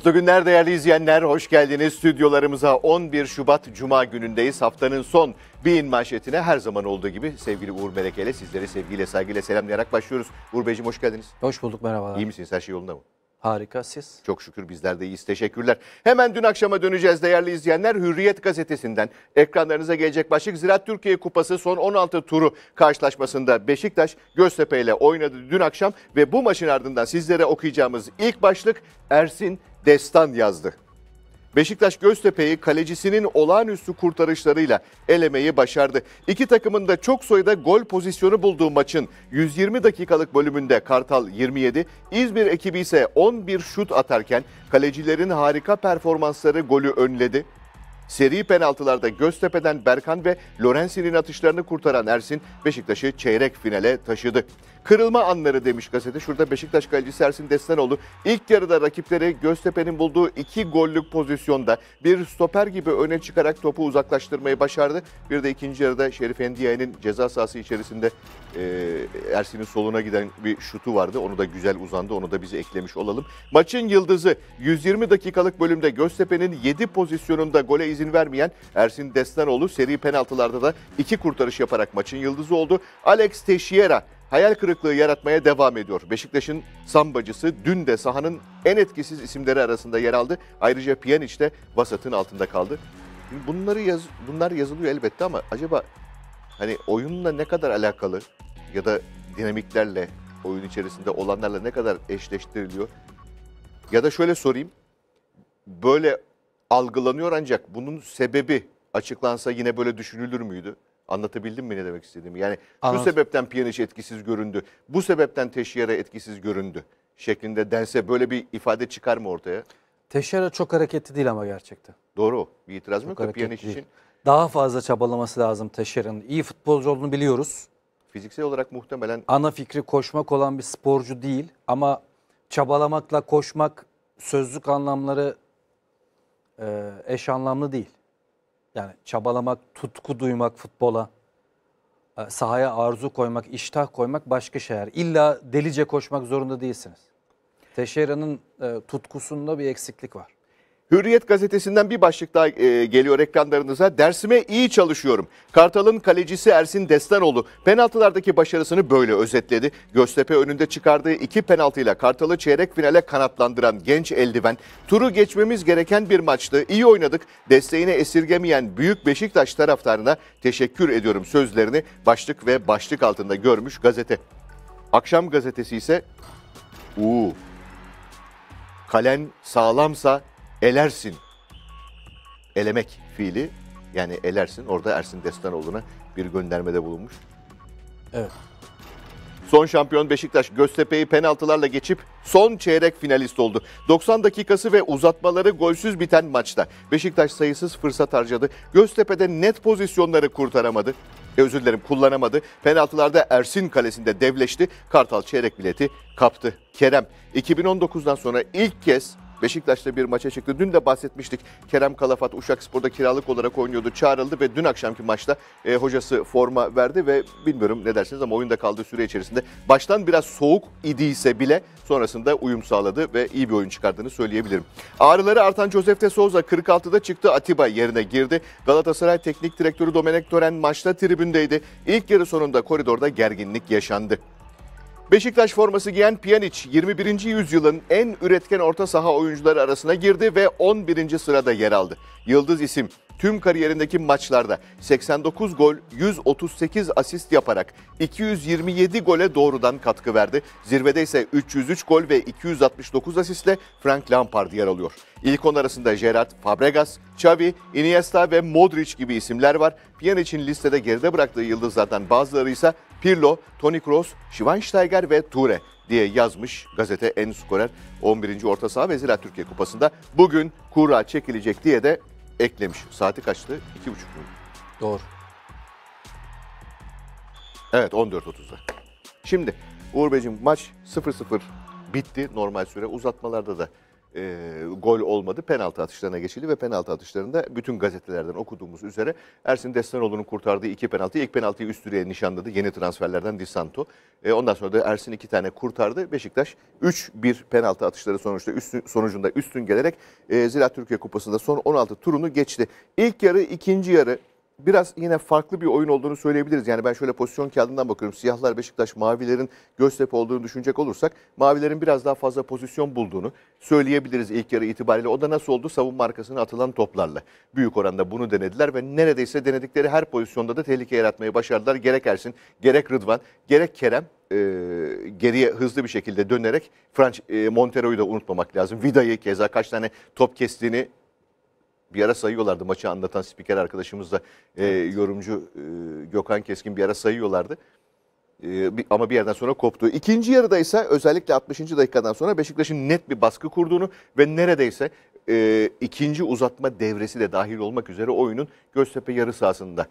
Mutlu günler değerli izleyenler. Hoş geldiniz stüdyolarımıza. 11 Şubat Cuma günündeyiz. Haftanın son bin manşetine her zaman olduğu gibi sevgili Uğur Meleke ile sizleri sevgiyle saygıyla selamlayarak başlıyoruz. Uğur Beyciğim hoş geldiniz. Hoş bulduk merhabalar. İyi misiniz? Her şey yolunda mı? Harika siz. Çok şükür bizler de iyiyiz. Teşekkürler. Hemen dün akşama döneceğiz değerli izleyenler. Hürriyet gazetesinden ekranlarınıza gelecek başlık Ziraat Türkiye Kupası son 16 turu karşılaşmasında Beşiktaş Göztepe ile oynadı dün akşam ve bu maçın ardından sizlere okuyacağımız ilk başlık Ersin Destan yazdı. Beşiktaş Göztepe'yi kalecisinin olağanüstü kurtarışlarıyla elemeyi başardı. İki takımın da çok sayıda gol pozisyonu bulduğu maçın 120 dakikalık bölümünde Kartal 27, İzmir ekibi ise 11 şut atarken kalecilerin harika performansları golü önledi. Seri penaltılarda Göztepe'den Berkan ve Lorenzi'nin atışlarını kurtaran Ersin Beşiktaş'ı çeyrek finale taşıdı kırılma anları demiş gazete. Şurada Beşiktaş kalecisi Ersin Destanoğlu ilk yarıda rakipleri Göztepe'nin bulduğu iki gollük pozisyonda bir stoper gibi öne çıkarak topu uzaklaştırmayı başardı. Bir de ikinci yarıda Şerif Endiye'nin ceza sahası içerisinde e, Ersin'in soluna giden bir şutu vardı. Onu da güzel uzandı. Onu da bize eklemiş olalım. Maçın yıldızı 120 dakikalık bölümde Göztepe'nin 7 pozisyonunda gole izin vermeyen Ersin Destanoğlu seri penaltılarda da iki kurtarış yaparak maçın yıldızı oldu. Alex Teixeira hayal kırıklığı yaratmaya devam ediyor. Beşiktaş'ın sambacısı dün de sahanın en etkisiz isimleri arasında yer aldı. Ayrıca Pjanic de vasatın altında kaldı. Bunları yaz, bunlar yazılıyor elbette ama acaba hani oyunla ne kadar alakalı ya da dinamiklerle oyun içerisinde olanlarla ne kadar eşleştiriliyor? Ya da şöyle sorayım. Böyle algılanıyor ancak bunun sebebi açıklansa yine böyle düşünülür müydü? Anlatabildim mi ne demek istediğimi? Yani Anladım. şu sebepten Piyaniş etkisiz göründü, bu sebepten Teşyer'e etkisiz göründü şeklinde dense böyle bir ifade çıkar mı ortaya? Teşyer'e çok hareketli değil ama gerçekten. Doğru. Bir itiraz mı yok Piyaniş için? Daha fazla çabalaması lazım Teşer'in. İyi futbolcu olduğunu biliyoruz. Fiziksel olarak muhtemelen... Ana fikri koşmak olan bir sporcu değil ama çabalamakla koşmak sözlük anlamları e, eş anlamlı değil. Yani çabalamak, tutku duymak futbola, e, sahaya arzu koymak, iştah koymak başka şeyler. İlla delice koşmak zorunda değilsiniz. Teşera'nın e, tutkusunda bir eksiklik var. Hürriyet gazetesinden bir başlık daha e, geliyor ekranlarınıza. Dersime iyi çalışıyorum. Kartal'ın kalecisi Ersin Destanoğlu penaltılardaki başarısını böyle özetledi. Göztepe önünde çıkardığı iki penaltıyla Kartal'ı çeyrek finale kanatlandıran genç eldiven. Turu geçmemiz gereken bir maçtı. İyi oynadık. Desteğini esirgemeyen Büyük Beşiktaş taraftarına teşekkür ediyorum sözlerini başlık ve başlık altında görmüş gazete. Akşam gazetesi ise... Uuu. Kalen sağlamsa elersin. Elemek fiili yani elersin. Orada Ersin Destanoğlu'na bir göndermede bulunmuş. Evet. Son şampiyon Beşiktaş Göztepe'yi penaltılarla geçip son çeyrek finalist oldu. 90 dakikası ve uzatmaları golsüz biten maçta. Beşiktaş sayısız fırsat harcadı. Göztepe'de net pozisyonları kurtaramadı. E, özür dilerim kullanamadı. Penaltılarda Ersin kalesinde devleşti. Kartal çeyrek bileti kaptı. Kerem 2019'dan sonra ilk kez Beşiktaş'ta bir maça çıktı. Dün de bahsetmiştik. Kerem Kalafat Uşak Spor'da kiralık olarak oynuyordu. Çağrıldı ve dün akşamki maçta e, hocası forma verdi ve bilmiyorum ne dersiniz ama oyunda kaldığı süre içerisinde baştan biraz soğuk idiyse bile sonrasında uyum sağladı ve iyi bir oyun çıkardığını söyleyebilirim. Ağrıları artan Josef de Souza 46'da çıktı. Atiba yerine girdi. Galatasaray Teknik Direktörü Domenek Tören maçta tribündeydi. İlk yarı sonunda koridorda gerginlik yaşandı. Beşiktaş forması giyen Pjanic 21. yüzyılın en üretken orta saha oyuncuları arasına girdi ve 11. sırada yer aldı. Yıldız isim tüm kariyerindeki maçlarda 89 gol, 138 asist yaparak 227 gole doğrudan katkı verdi. Zirvede ise 303 gol ve 269 asistle Frank Lampard yer alıyor. İlk on arasında Gerard, Fabregas, Xavi, Iniesta ve Modric gibi isimler var. Pjanic'in listede geride bıraktığı yıldızlardan bazıları ise Pirlo, Toni Kroos, Schweinsteiger ve Toure diye yazmış gazete En Skorer 11. Orta Saha ve Zira Türkiye Kupası'nda bugün kura çekilecek diye de eklemiş. Saati kaçtı? 2.30 mu? Doğru. Evet 14.30'da. Şimdi Uğur Beyciğim maç 0-0 bitti normal süre. Uzatmalarda da e, gol olmadı. Penaltı atışlarına geçildi ve penaltı atışlarında bütün gazetelerden okuduğumuz üzere Ersin Destanoğlu'nun kurtardığı iki penaltı. ilk penaltıyı Üstüre'ye nişanladı. Yeni transferlerden Di Santo. E, ondan sonra da Ersin iki tane kurtardı. Beşiktaş 3-1 penaltı atışları sonuçta üstün, sonucunda üstün gelerek e, Ziraat Türkiye Kupası'nda son 16 turunu geçti. İlk yarı, ikinci yarı biraz yine farklı bir oyun olduğunu söyleyebiliriz. Yani ben şöyle pozisyon kağıdından bakıyorum. Siyahlar Beşiktaş, mavilerin Göztepe olduğunu düşünecek olursak mavilerin biraz daha fazla pozisyon bulduğunu söyleyebiliriz ilk yarı itibariyle. O da nasıl oldu? Savunma arkasına atılan toplarla. Büyük oranda bunu denediler ve neredeyse denedikleri her pozisyonda da tehlike yaratmayı başardılar. Gerek Ersin, gerek Rıdvan, gerek Kerem e, geriye hızlı bir şekilde dönerek Franç e, Montero'yu da unutmamak lazım. Vida'yı keza kaç tane top kestiğini bir ara sayıyorlardı maçı anlatan spiker arkadaşımız da e, yorumcu e, Gökhan Keskin bir ara sayıyorlardı. E, bir, ama bir yerden sonra koptu. İkinci yarıda ise özellikle 60. dakikadan sonra Beşiktaş'ın net bir baskı kurduğunu ve neredeyse e, ikinci uzatma devresi de dahil olmak üzere oyunun Göztepe yarı sahasında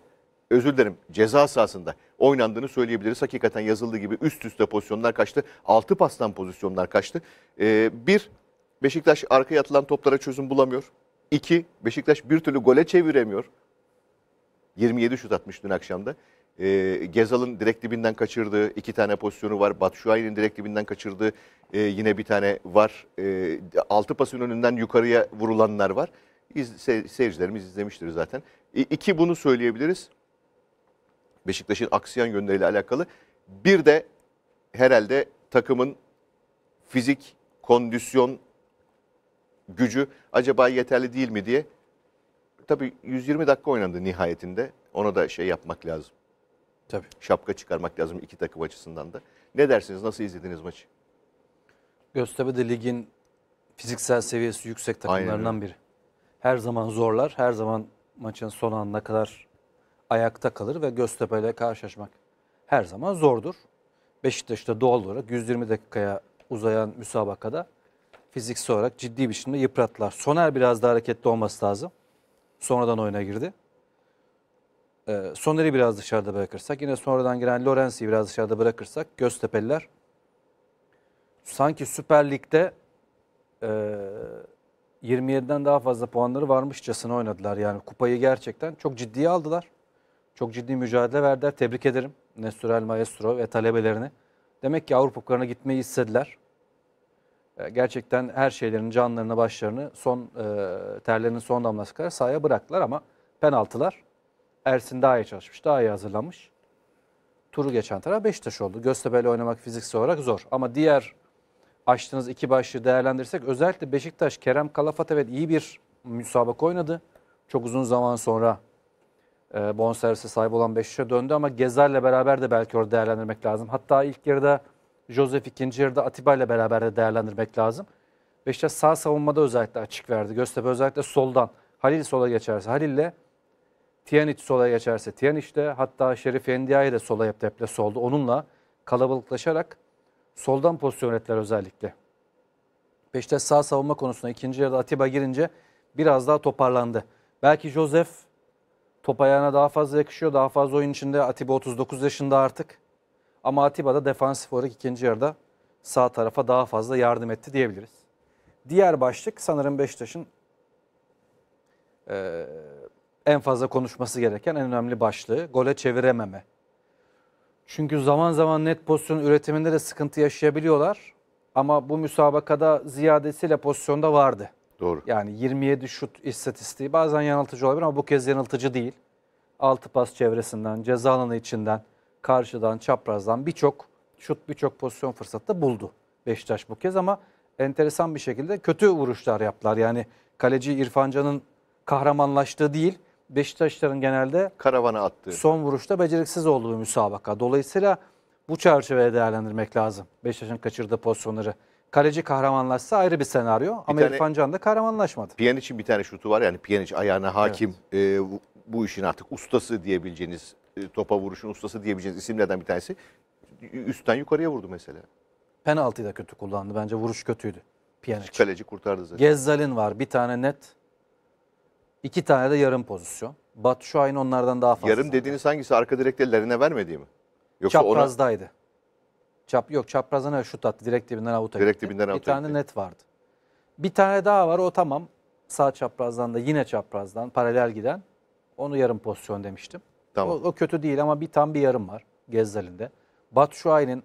özür dilerim ceza sahasında oynandığını söyleyebiliriz. Hakikaten yazıldığı gibi üst üste pozisyonlar kaçtı. Altı pastan pozisyonlar kaçtı. Ee, bir, Beşiktaş arkaya atılan toplara çözüm bulamıyor. 2. Beşiktaş bir türlü gole çeviremiyor. 27 şut atmış dün akşamda. E, Gezal'ın direkt dibinden kaçırdığı iki tane pozisyonu var. Batu Şahin'in direkt dibinden kaçırdığı e, yine bir tane var. E, altı pasın önünden yukarıya vurulanlar var. İz, se, seyircilerimiz izlemiştir zaten. E, iki bunu söyleyebiliriz. Beşiktaş'ın aksiyon yönleriyle alakalı. Bir de herhalde takımın fizik, kondisyon gücü acaba yeterli değil mi diye. Tabii 120 dakika oynandı nihayetinde. Ona da şey yapmak lazım. Tabii. Şapka çıkarmak lazım iki takım açısından da. Ne dersiniz? Nasıl izlediniz maçı? Göztepe de ligin fiziksel seviyesi yüksek takımlarından biri. Her zaman zorlar, her zaman maçın son anına kadar ayakta kalır ve Göztepe ile karşılaşmak her zaman zordur. Beşiktaş'ta doğal olarak 120 dakikaya uzayan müsabakada fiziksel olarak ciddi bir şekilde yıprattılar. Soner biraz daha hareketli olması lazım. Sonradan oyuna girdi. Ee, Soner'i biraz dışarıda bırakırsak, yine sonradan giren Lorenz'i biraz dışarıda bırakırsak Göztepe'liler sanki Süper Lig'de e, 27'den daha fazla puanları varmışçasına oynadılar. Yani kupayı gerçekten çok ciddiye aldılar. Çok ciddi mücadele verdiler. Tebrik ederim Nestor El Maestro ve talebelerini. Demek ki Avrupa Kupalarına gitmeyi istediler. Ee, gerçekten her şeylerin canlarını başlarını son e, terlerinin son damlası kadar sahaya bıraktılar ama penaltılar Ersin daha iyi çalışmış, daha iyi hazırlamış Turu geçen taraf Beşiktaş oldu. Göztepe'yle oynamak fiziksel olarak zor. Ama diğer açtığınız iki başlığı değerlendirsek özellikle Beşiktaş, Kerem Kalafat evet iyi bir müsabaka oynadı. Çok uzun zaman sonra e, bonservise sahip olan Beşiktaş'a döndü ama Gezer'le beraber de belki orada değerlendirmek lazım. Hatta ilk yarıda Josef ikinci yarıda Atiba ile beraber de değerlendirmek lazım. Beşiktaş sağ savunmada özellikle açık verdi. Göztepe özellikle soldan. Halil sola geçerse Halil ile Tiyaniç sola geçerse Tiyaniç de hatta Şerif Endia'yı da sola hep deple soldu. Onunla kalabalıklaşarak soldan pozisyon ettiler özellikle. Beşiktaş sağ savunma konusunda ikinci yarıda Atiba girince biraz daha toparlandı. Belki Josef top ayağına daha fazla yakışıyor. Daha fazla oyun içinde Atiba 39 yaşında artık. Ama Atiba da defansif olarak ikinci yarıda sağ tarafa daha fazla yardım etti diyebiliriz. Diğer başlık sanırım Beşiktaş'ın e, en fazla konuşması gereken en önemli başlığı gole çevirememe. Çünkü zaman zaman net pozisyon üretiminde de sıkıntı yaşayabiliyorlar. Ama bu müsabakada ziyadesiyle pozisyonda vardı. Doğru. Yani 27 şut istatistiği bazen yanıltıcı olabilir ama bu kez yanıltıcı değil. 6 pas çevresinden, ceza alanı içinden, karşıdan, çaprazdan birçok şut, birçok pozisyon fırsatı buldu Beşiktaş bu kez ama enteresan bir şekilde kötü vuruşlar yaptılar. Yani kaleci İrfancanın Can'ın kahramanlaştığı değil, Beşiktaşların genelde karavana attığı. Son vuruşta beceriksiz olduğu müsabaka. Dolayısıyla bu çerçeveye değerlendirmek lazım. Beşiktaş'ın kaçırdığı pozisyonları. Kaleci kahramanlaşsa ayrı bir senaryo bir ama İrfan Can da kahramanlaşmadı. Piyaniç'in bir tane şutu var yani Piyaniç ayağına hakim evet. e, bu işin artık ustası diyebileceğiniz e, topa vuruşun ustası diyebileceğiniz isimlerden bir tanesi üstten yukarıya vurdu mesela. Penaltıyı da kötü kullandı. Bence vuruş kötüydü. Pjanic. Kaleci kurtardı zaten. Gezzal'in var. Bir tane net. iki tane de yarım pozisyon. Batu Şahin onlardan daha fazla. Yarım dediğiniz hangisi? Arka direkte Lerine vermediği mi? Yoksa Çaprazdaydı. Ona... Çap, yok çaprazdan şut attı. Direkt dibinden avuta Direkt gitti. dibinden avuta Bir tane gitti. net vardı. Bir tane daha var. O tamam. Sağ çaprazdan da yine çaprazdan paralel giden. Onu yarım pozisyon demiştim. Tamam. O, o kötü değil ama bir tam bir yarım var Gezzel'inde. Batu Şuay'ın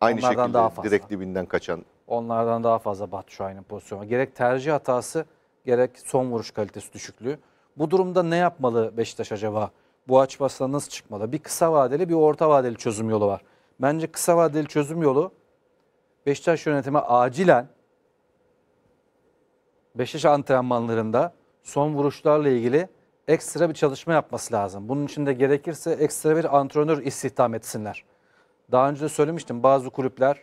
Aynı onlardan şekilde daha fazla. direkt dibinden kaçan. Onlardan daha fazla Batu Şuay'ın pozisyonu. Gerek tercih hatası gerek son vuruş kalitesi düşüklüğü. Bu durumda ne yapmalı Beşiktaş acaba? Bu açmasına nasıl çıkmalı? Bir kısa vadeli bir orta vadeli çözüm yolu var. Bence kısa vadeli çözüm yolu Beşiktaş yönetimi acilen Beşiktaş antrenmanlarında son vuruşlarla ilgili ekstra bir çalışma yapması lazım. Bunun için de gerekirse ekstra bir antrenör istihdam etsinler. Daha önce de söylemiştim bazı kulüpler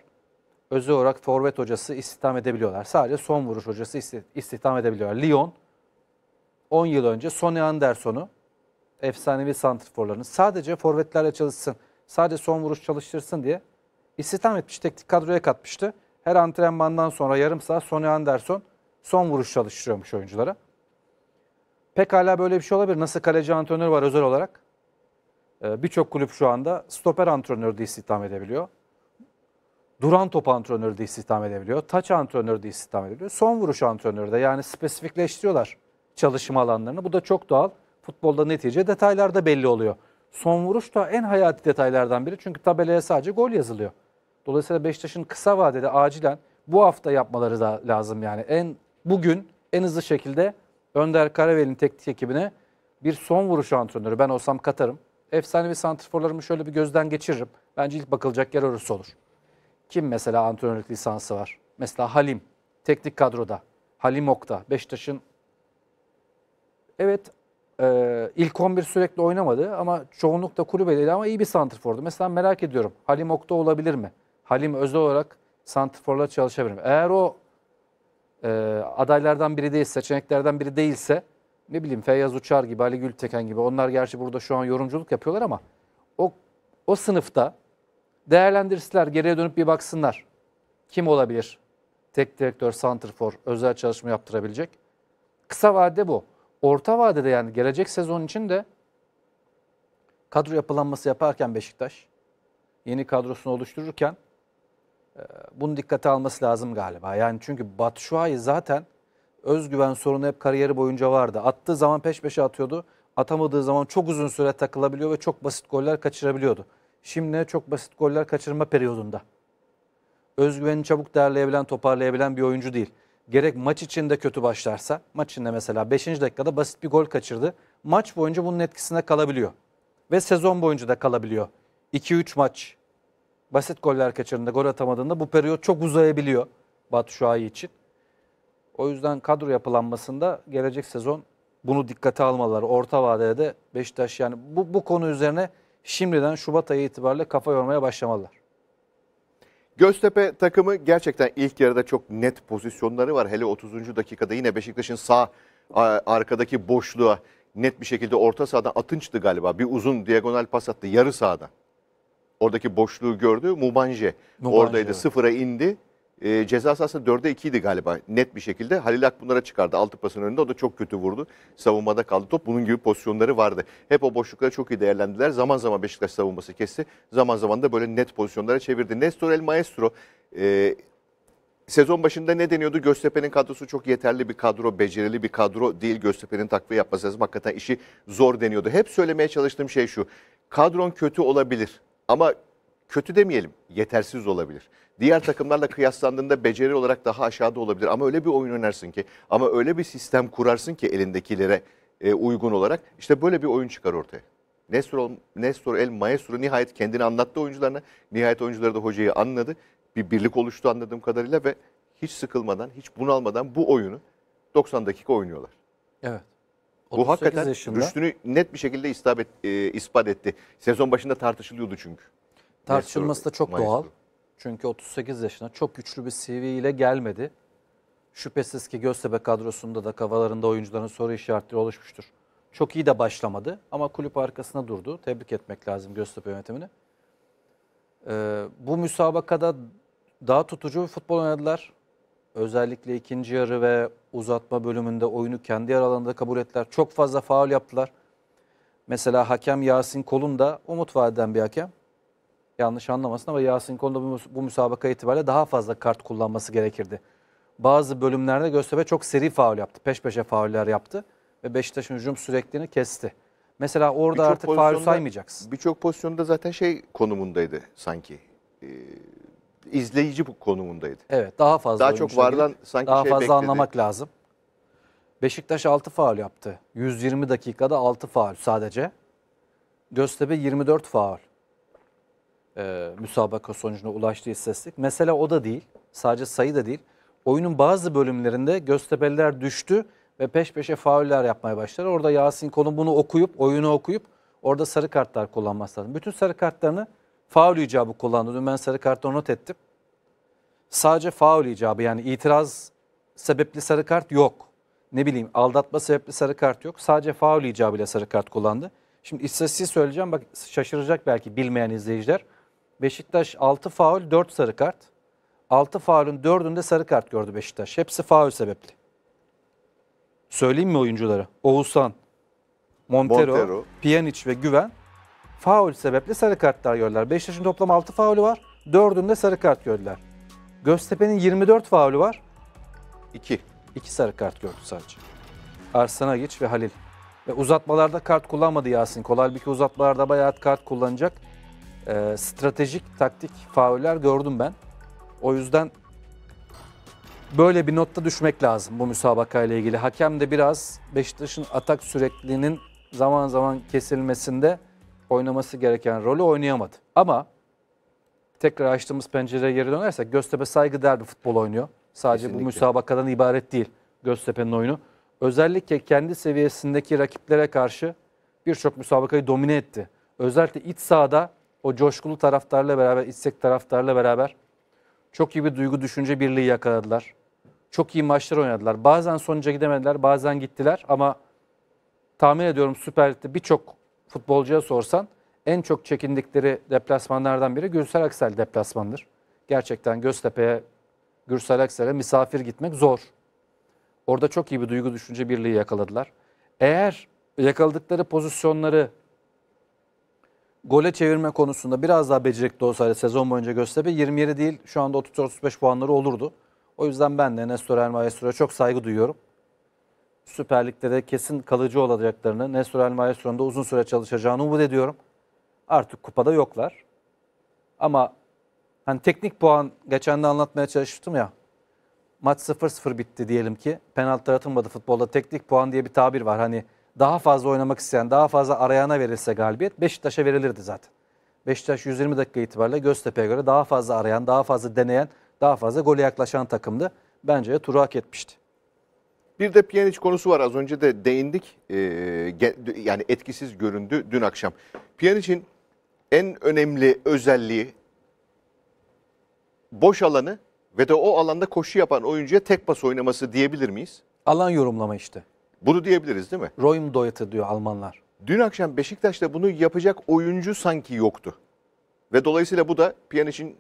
özel olarak forvet hocası istihdam edebiliyorlar. Sadece son vuruş hocası istihdam edebiliyorlar. Lyon 10 yıl önce Sonny Anderson'u efsanevi santrforlarını sadece forvetlerle çalışsın, sadece son vuruş çalıştırsın diye istihdam etmiş, teknik kadroya katmıştı. Her antrenmandan sonra yarım saat Sonny Anderson son vuruş çalıştırıyormuş oyunculara. Pekala böyle bir şey olabilir. Nasıl kaleci antrenör var özel olarak? Ee, Birçok kulüp şu anda stoper antrenörü de istihdam edebiliyor. Duran top antrenörü de istihdam edebiliyor. Taç antrenörü de istihdam edebiliyor. Son vuruş antrenörü de yani spesifikleştiriyorlar çalışma alanlarını. Bu da çok doğal. Futbolda netice detaylarda belli oluyor. Son vuruş da en hayati detaylardan biri. Çünkü tabelaya sadece gol yazılıyor. Dolayısıyla Beşiktaş'ın kısa vadede acilen bu hafta yapmaları da lazım yani. En bugün en hızlı şekilde Önder Karavel'in teknik ekibine bir son vuruş antrenörü ben olsam katarım. Efsanevi santriforlarımı şöyle bir gözden geçiririm. Bence ilk bakılacak yer orası olur. Kim mesela antrenörlük lisansı var? Mesela Halim teknik kadroda. Halim Okta Beşiktaş'ın evet e, ilk 11 sürekli oynamadı ama çoğunlukla kulübedeydi ama iyi bir santrifordu. Mesela merak ediyorum Halim Okta olabilir mi? Halim özel olarak santriforla çalışabilir mi? Eğer o e, adaylardan biri değil, seçeneklerden biri değilse ne bileyim Feyyaz Uçar gibi, Ali Gülteken gibi onlar gerçi burada şu an yorumculuk yapıyorlar ama o, o sınıfta değerlendirsinler, geriye dönüp bir baksınlar. Kim olabilir? Tek direktör, santrfor, özel çalışma yaptırabilecek. Kısa vade bu. Orta vadede yani gelecek sezon için de kadro yapılanması yaparken Beşiktaş yeni kadrosunu oluştururken ee, bunu dikkate alması lazım galiba. Yani çünkü Batshuayi zaten özgüven sorunu hep kariyeri boyunca vardı. Attığı zaman peş peşe atıyordu. Atamadığı zaman çok uzun süre takılabiliyor ve çok basit goller kaçırabiliyordu. Şimdi çok basit goller kaçırma periyodunda. Özgüveni çabuk derleyebilen, toparlayabilen bir oyuncu değil. Gerek maç içinde kötü başlarsa, maç içinde mesela 5. dakikada basit bir gol kaçırdı. Maç boyunca bunun etkisinde kalabiliyor. Ve sezon boyunca da kalabiliyor. 2-3 maç basit goller kaçırında gol atamadığında bu periyot çok uzayabiliyor Batu Şuayi için. O yüzden kadro yapılanmasında gelecek sezon bunu dikkate almaları orta vadede de Beşiktaş yani bu, bu konu üzerine şimdiden Şubat ayı itibariyle kafa yormaya başlamalılar. Göztepe takımı gerçekten ilk yarıda çok net pozisyonları var. Hele 30. dakikada yine Beşiktaş'ın sağ arkadaki boşluğa net bir şekilde orta sahadan atınçtı galiba. Bir uzun diagonal pas attı yarı sahadan oradaki boşluğu gördü. Mubanje, Mubanje. oradaydı. Sıfıra indi. E, ceza sahasında 4'e 2 galiba net bir şekilde. Halilak bunlara çıkardı. Altı pasın önünde o da çok kötü vurdu. Savunmada kaldı top. Bunun gibi pozisyonları vardı. Hep o boşlukları çok iyi değerlendiler. Zaman zaman Beşiktaş savunması kesti. Zaman zaman da böyle net pozisyonlara çevirdi. Nestor El Maestro e, sezon başında ne deniyordu? Göztepe'nin kadrosu çok yeterli bir kadro, becerili bir kadro değil. Göztepe'nin takviye yapması lazım. Hakikaten işi zor deniyordu. Hep söylemeye çalıştığım şey şu. Kadron kötü olabilir ama kötü demeyelim, yetersiz olabilir. Diğer takımlarla kıyaslandığında beceri olarak daha aşağıda olabilir ama öyle bir oyun oynarsın ki ama öyle bir sistem kurarsın ki elindekilere e, uygun olarak işte böyle bir oyun çıkar ortaya. Nestor, Nestor El Maestro nihayet kendini anlattı oyuncularına. Nihayet oyuncuları da hocayı anladı. Bir birlik oluştu anladığım kadarıyla ve hiç sıkılmadan, hiç bunalmadan bu oyunu 90 dakika oynuyorlar. Evet. Bu hakikaten yaşında. rüştünü net bir şekilde istabet, e, ispat etti. Sezon başında tartışılıyordu çünkü. Tartışılması da çok doğal. Çünkü 38 yaşına çok güçlü bir CV ile gelmedi. Şüphesiz ki Göztepe kadrosunda da kafalarında oyuncuların soru işaretleri oluşmuştur. Çok iyi de başlamadı ama kulüp arkasına durdu. Tebrik etmek lazım Göztepe yönetimini. Ee, bu müsabakada daha tutucu bir futbol oynadılar. Özellikle ikinci yarı ve uzatma bölümünde oyunu kendi aralarında kabul ettiler. Çok fazla faul yaptılar. Mesela hakem Yasin Kolun da umut vadeden bir hakem. Yanlış anlamasın ama Yasin Kolun da bu müsabaka itibariyle daha fazla kart kullanması gerekirdi. Bazı bölümlerde Göztepe çok seri faul yaptı. Peş peşe fauller yaptı ve Beşiktaş'ın hücum sürekliliğini kesti. Mesela orada artık faul saymayacaksın. Birçok pozisyonda zaten şey konumundaydı sanki. Ee, izleyici bu konumundaydı. Evet daha fazla. Daha çok varlan değil, sanki daha şey fazla bekledi. anlamak lazım. Beşiktaş 6 faal yaptı. 120 dakikada 6 faal sadece. Göztepe 24 faal e, müsabaka sonucuna ulaştığı istatistik. Mesela o da değil. Sadece sayı da değil. Oyunun bazı bölümlerinde Göztepe'liler düştü ve peş peşe fauller yapmaya başladı. Orada Yasin Kolun bunu okuyup, oyunu okuyup orada sarı kartlar kullanması lazım. Bütün sarı kartlarını faul icabı kullandı. Dün ben sarı kartı not ettim. Sadece faul icabı yani itiraz sebepli sarı kart yok. Ne bileyim aldatma sebepli sarı kart yok. Sadece faul icabıyla sarı kart kullandı. Şimdi istatistiği söyleyeceğim bak şaşıracak belki bilmeyen izleyiciler. Beşiktaş 6 faul 4 sarı kart. 6 faulün 4'ünde sarı kart gördü Beşiktaş. Hepsi faul sebepli. Söyleyeyim mi oyuncuları? Oğuzhan, Montero, Montero. Pjanic ve Güven faul sebeple sarı kartlar gördüler. Beşiktaş'ın toplam 6 faulü var. 4'ünde sarı kart gördüler. Göztepe'nin 24 faulü var. 2. 2 sarı kart gördü sadece. Arslan Agiç ve Halil. Ve uzatmalarda kart kullanmadı Yasin bir ki uzatmalarda bayağı kart kullanacak. E, stratejik, taktik fauller gördüm ben. O yüzden böyle bir notta düşmek lazım bu müsabaka ile ilgili. Hakem de biraz Beşiktaş'ın atak sürekliliğinin zaman zaman kesilmesinde oynaması gereken rolü oynayamadı. Ama tekrar açtığımız pencereye geri dönersek Göztepe saygıdeğer bir futbol oynuyor. Sadece Kesinlikle. bu müsabakadan ibaret değil Göztepe'nin oyunu. Özellikle kendi seviyesindeki rakiplere karşı birçok müsabakayı domine etti. Özellikle iç sahada o coşkulu taraftarla beraber, içsek taraftarla beraber çok iyi bir duygu düşünce birliği yakaladılar. Çok iyi maçlar oynadılar. Bazen sonuca gidemediler, bazen gittiler ama tahmin ediyorum Süper Lig'de birçok futbolcuya sorsan en çok çekindikleri deplasmanlardan biri Gürsel Aksel deplasmandır. Gerçekten Göztepe'ye, Gürsel Aksel'e misafir gitmek zor. Orada çok iyi bir duygu düşünce birliği yakaladılar. Eğer yakaladıkları pozisyonları gole çevirme konusunda biraz daha becerikli olsaydı sezon boyunca Göztepe 27 değil şu anda 34 35 puanları olurdu. O yüzden ben de Nestor Elma çok saygı duyuyorum. Süper Lig'de de kesin kalıcı olacaklarını, Nestorel Maestro'nun da uzun süre çalışacağını umut ediyorum. Artık kupada yoklar. Ama hani teknik puan geçen de anlatmaya çalıştım ya. Maç 0-0 bitti diyelim ki. Penaltılar atılmadı futbolda. Teknik puan diye bir tabir var. Hani daha fazla oynamak isteyen, daha fazla arayana verilse galibiyet Beşiktaş'a verilirdi zaten. Beşiktaş 120 dakika itibariyle Göztepe'ye göre daha fazla arayan, daha fazla deneyen, daha fazla gole yaklaşan takımdı. Bence de turu hak etmişti. Bir de Pjanic konusu var. Az önce de değindik. E, yani etkisiz göründü dün akşam. Pjanic'in en önemli özelliği boş alanı ve de o alanda koşu yapan oyuncuya tek pas oynaması diyebilir miyiz? Alan yorumlama işte. Bunu diyebiliriz değil mi? Royum Doyat'ı diyor Almanlar. Dün akşam Beşiktaş'ta bunu yapacak oyuncu sanki yoktu. Ve dolayısıyla bu da Pjanic'in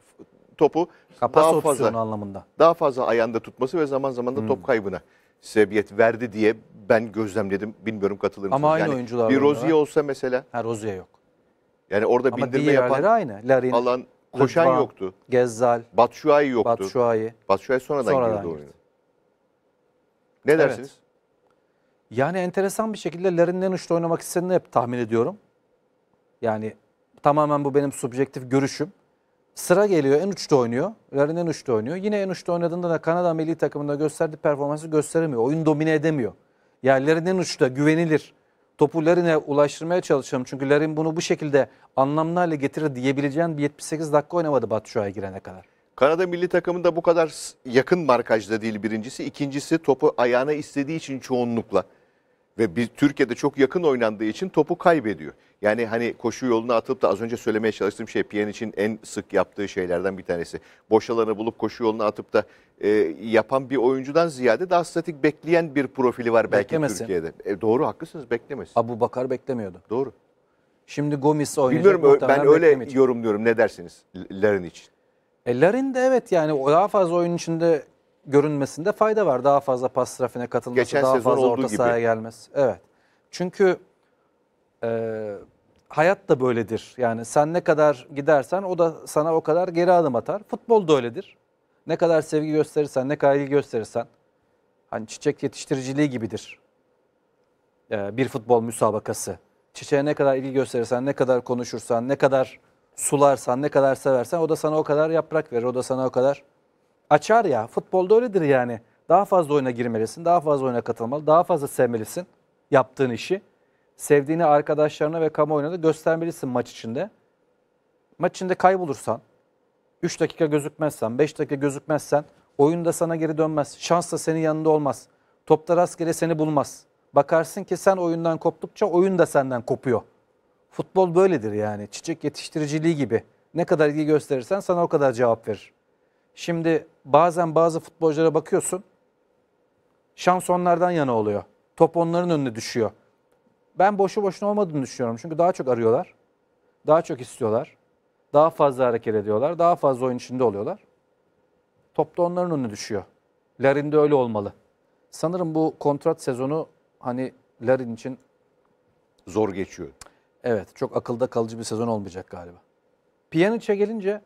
topu Kapas daha fazla anlamında. Daha fazla ayanda tutması ve zaman zaman da hmm. top kaybına sebebiyet verdi diye ben gözlemledim. Bilmiyorum katılır mısınız? Ama aynı yani oyuncular. Bir Rozier olsa mesela. Ha Rozier yok. Yani orada Ama bindirme yapan aynı. Larin, alan koşan Rıdvan, yoktu. Gezzal. Batshuayi yoktu. Batshuayi. Batshuayi sonradan, sonradan girdi oyuna. Ne dersiniz? Evet. Yani enteresan bir şekilde Larin'den uçta oynamak istediğini hep tahmin ediyorum. Yani tamamen bu benim subjektif görüşüm. Sıra geliyor en uçta oynuyor. Larin en uçta oynuyor. Yine en uçta oynadığında da Kanada milli takımında gösterdiği performansı gösteremiyor. Oyun domine edemiyor. Yani Larin en uçta güvenilir. Topu Larin'e ulaştırmaya çalışalım. Çünkü Larin bunu bu şekilde anlamlı hale getirir diyebileceğin bir 78 dakika oynamadı Batu girene kadar. Kanada milli takımında bu kadar yakın markajda değil birincisi. ikincisi topu ayağına istediği için çoğunlukla. Ve bir, Türkiye'de çok yakın oynandığı için topu kaybediyor. Yani hani koşu yoluna atıp da az önce söylemeye çalıştığım şey Pjanic'in en sık yaptığı şeylerden bir tanesi. Boş alanı bulup koşu yoluna atıp da e, yapan bir oyuncudan ziyade daha statik bekleyen bir profili var belki Beklemesin. Türkiye'de. E, doğru haklısınız beklemesin. Abu Bakar beklemiyordu. Doğru. Şimdi Gomis oynayacak. Bilmiyorum ben öyle yorumluyorum ne dersiniz Larin için. E, Larin de evet yani daha fazla oyun içinde görünmesinde fayda var. Daha fazla pas trafiğine katılması, Geçen daha fazla orta gibi. sahaya gelmesi. Evet. Çünkü e, hayat da böyledir. Yani sen ne kadar gidersen o da sana o kadar geri adım atar. Futbol da öyledir. Ne kadar sevgi gösterirsen, ne kadar ilgi gösterirsen. Hani çiçek yetiştiriciliği gibidir. E, bir futbol müsabakası. Çiçeğe ne kadar ilgi gösterirsen, ne kadar konuşursan, ne kadar sularsan, ne kadar seversen o da sana o kadar yaprak verir. O da sana o kadar açar ya. Futbolda öyledir yani. Daha fazla oyuna girmelisin, daha fazla oyuna katılmalı, daha fazla sevmelisin yaptığın işi. Sevdiğini arkadaşlarına ve kamuoyuna da göstermelisin maç içinde. Maç içinde kaybolursan, 3 dakika gözükmezsen, 5 dakika gözükmezsen oyun da sana geri dönmez. Şans da senin yanında olmaz. top da rastgele seni bulmaz. Bakarsın ki sen oyundan koptukça oyun da senden kopuyor. Futbol böyledir yani. Çiçek yetiştiriciliği gibi. Ne kadar ilgi gösterirsen sana o kadar cevap verir. Şimdi bazen bazı futbolculara bakıyorsun. Şans onlardan yana oluyor. Top onların önüne düşüyor. Ben boşu boşuna olmadığını düşünüyorum. Çünkü daha çok arıyorlar. Daha çok istiyorlar. Daha fazla hareket ediyorlar. Daha fazla oyun içinde oluyorlar. Top da onların önüne düşüyor. de öyle olmalı. Sanırım bu kontrat sezonu hani Larin için zor geçiyor. Evet çok akılda kalıcı bir sezon olmayacak galiba. Pjanic'e gelince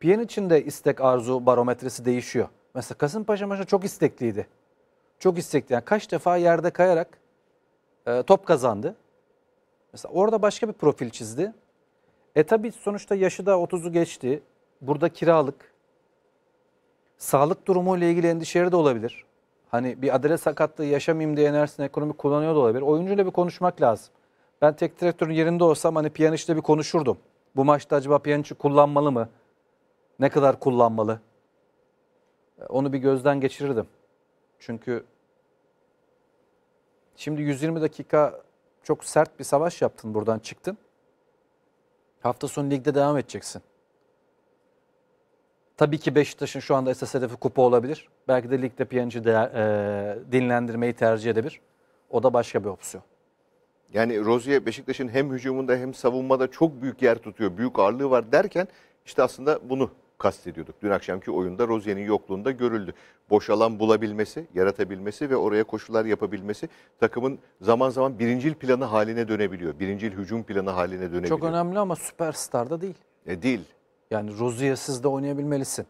Piyan için de istek arzu barometresi değişiyor. Mesela Kasımpaşa maçı çok istekliydi. Çok istekli. Yani kaç defa yerde kayarak e, top kazandı. Mesela orada başka bir profil çizdi. E tabi sonuçta yaşı da 30'u geçti. Burada kiralık. Sağlık durumu ile ilgili endişeleri de olabilir. Hani bir adres sakatlığı yaşamayayım diye enerjisini ekonomik kullanıyor da olabilir. Oyuncuyla bir konuşmak lazım. Ben tek direktörün yerinde olsam hani Piyaniş'le bir konuşurdum. Bu maçta acaba Piyaniş'i kullanmalı mı? ne kadar kullanmalı? E, onu bir gözden geçirirdim. Çünkü şimdi 120 dakika çok sert bir savaş yaptın buradan çıktın. Hafta sonu ligde devam edeceksin. Tabii ki Beşiktaş'ın şu anda esas hedefi kupa olabilir. Belki de ligde piyancı e, dinlendirmeyi tercih edebilir. O da başka bir opsiyon. Yani Rozier Beşiktaş'ın hem hücumunda hem savunmada çok büyük yer tutuyor. Büyük ağırlığı var derken işte aslında bunu kastediyorduk. Dün akşamki oyunda Rozier'in yokluğunda görüldü. Boş alan bulabilmesi, yaratabilmesi ve oraya koşular yapabilmesi takımın zaman zaman birincil planı haline dönebiliyor. Birincil hücum planı haline dönebiliyor. Çok önemli ama süperstar da değil. E, değil. Yani Rozier'siz de oynayabilmelisin.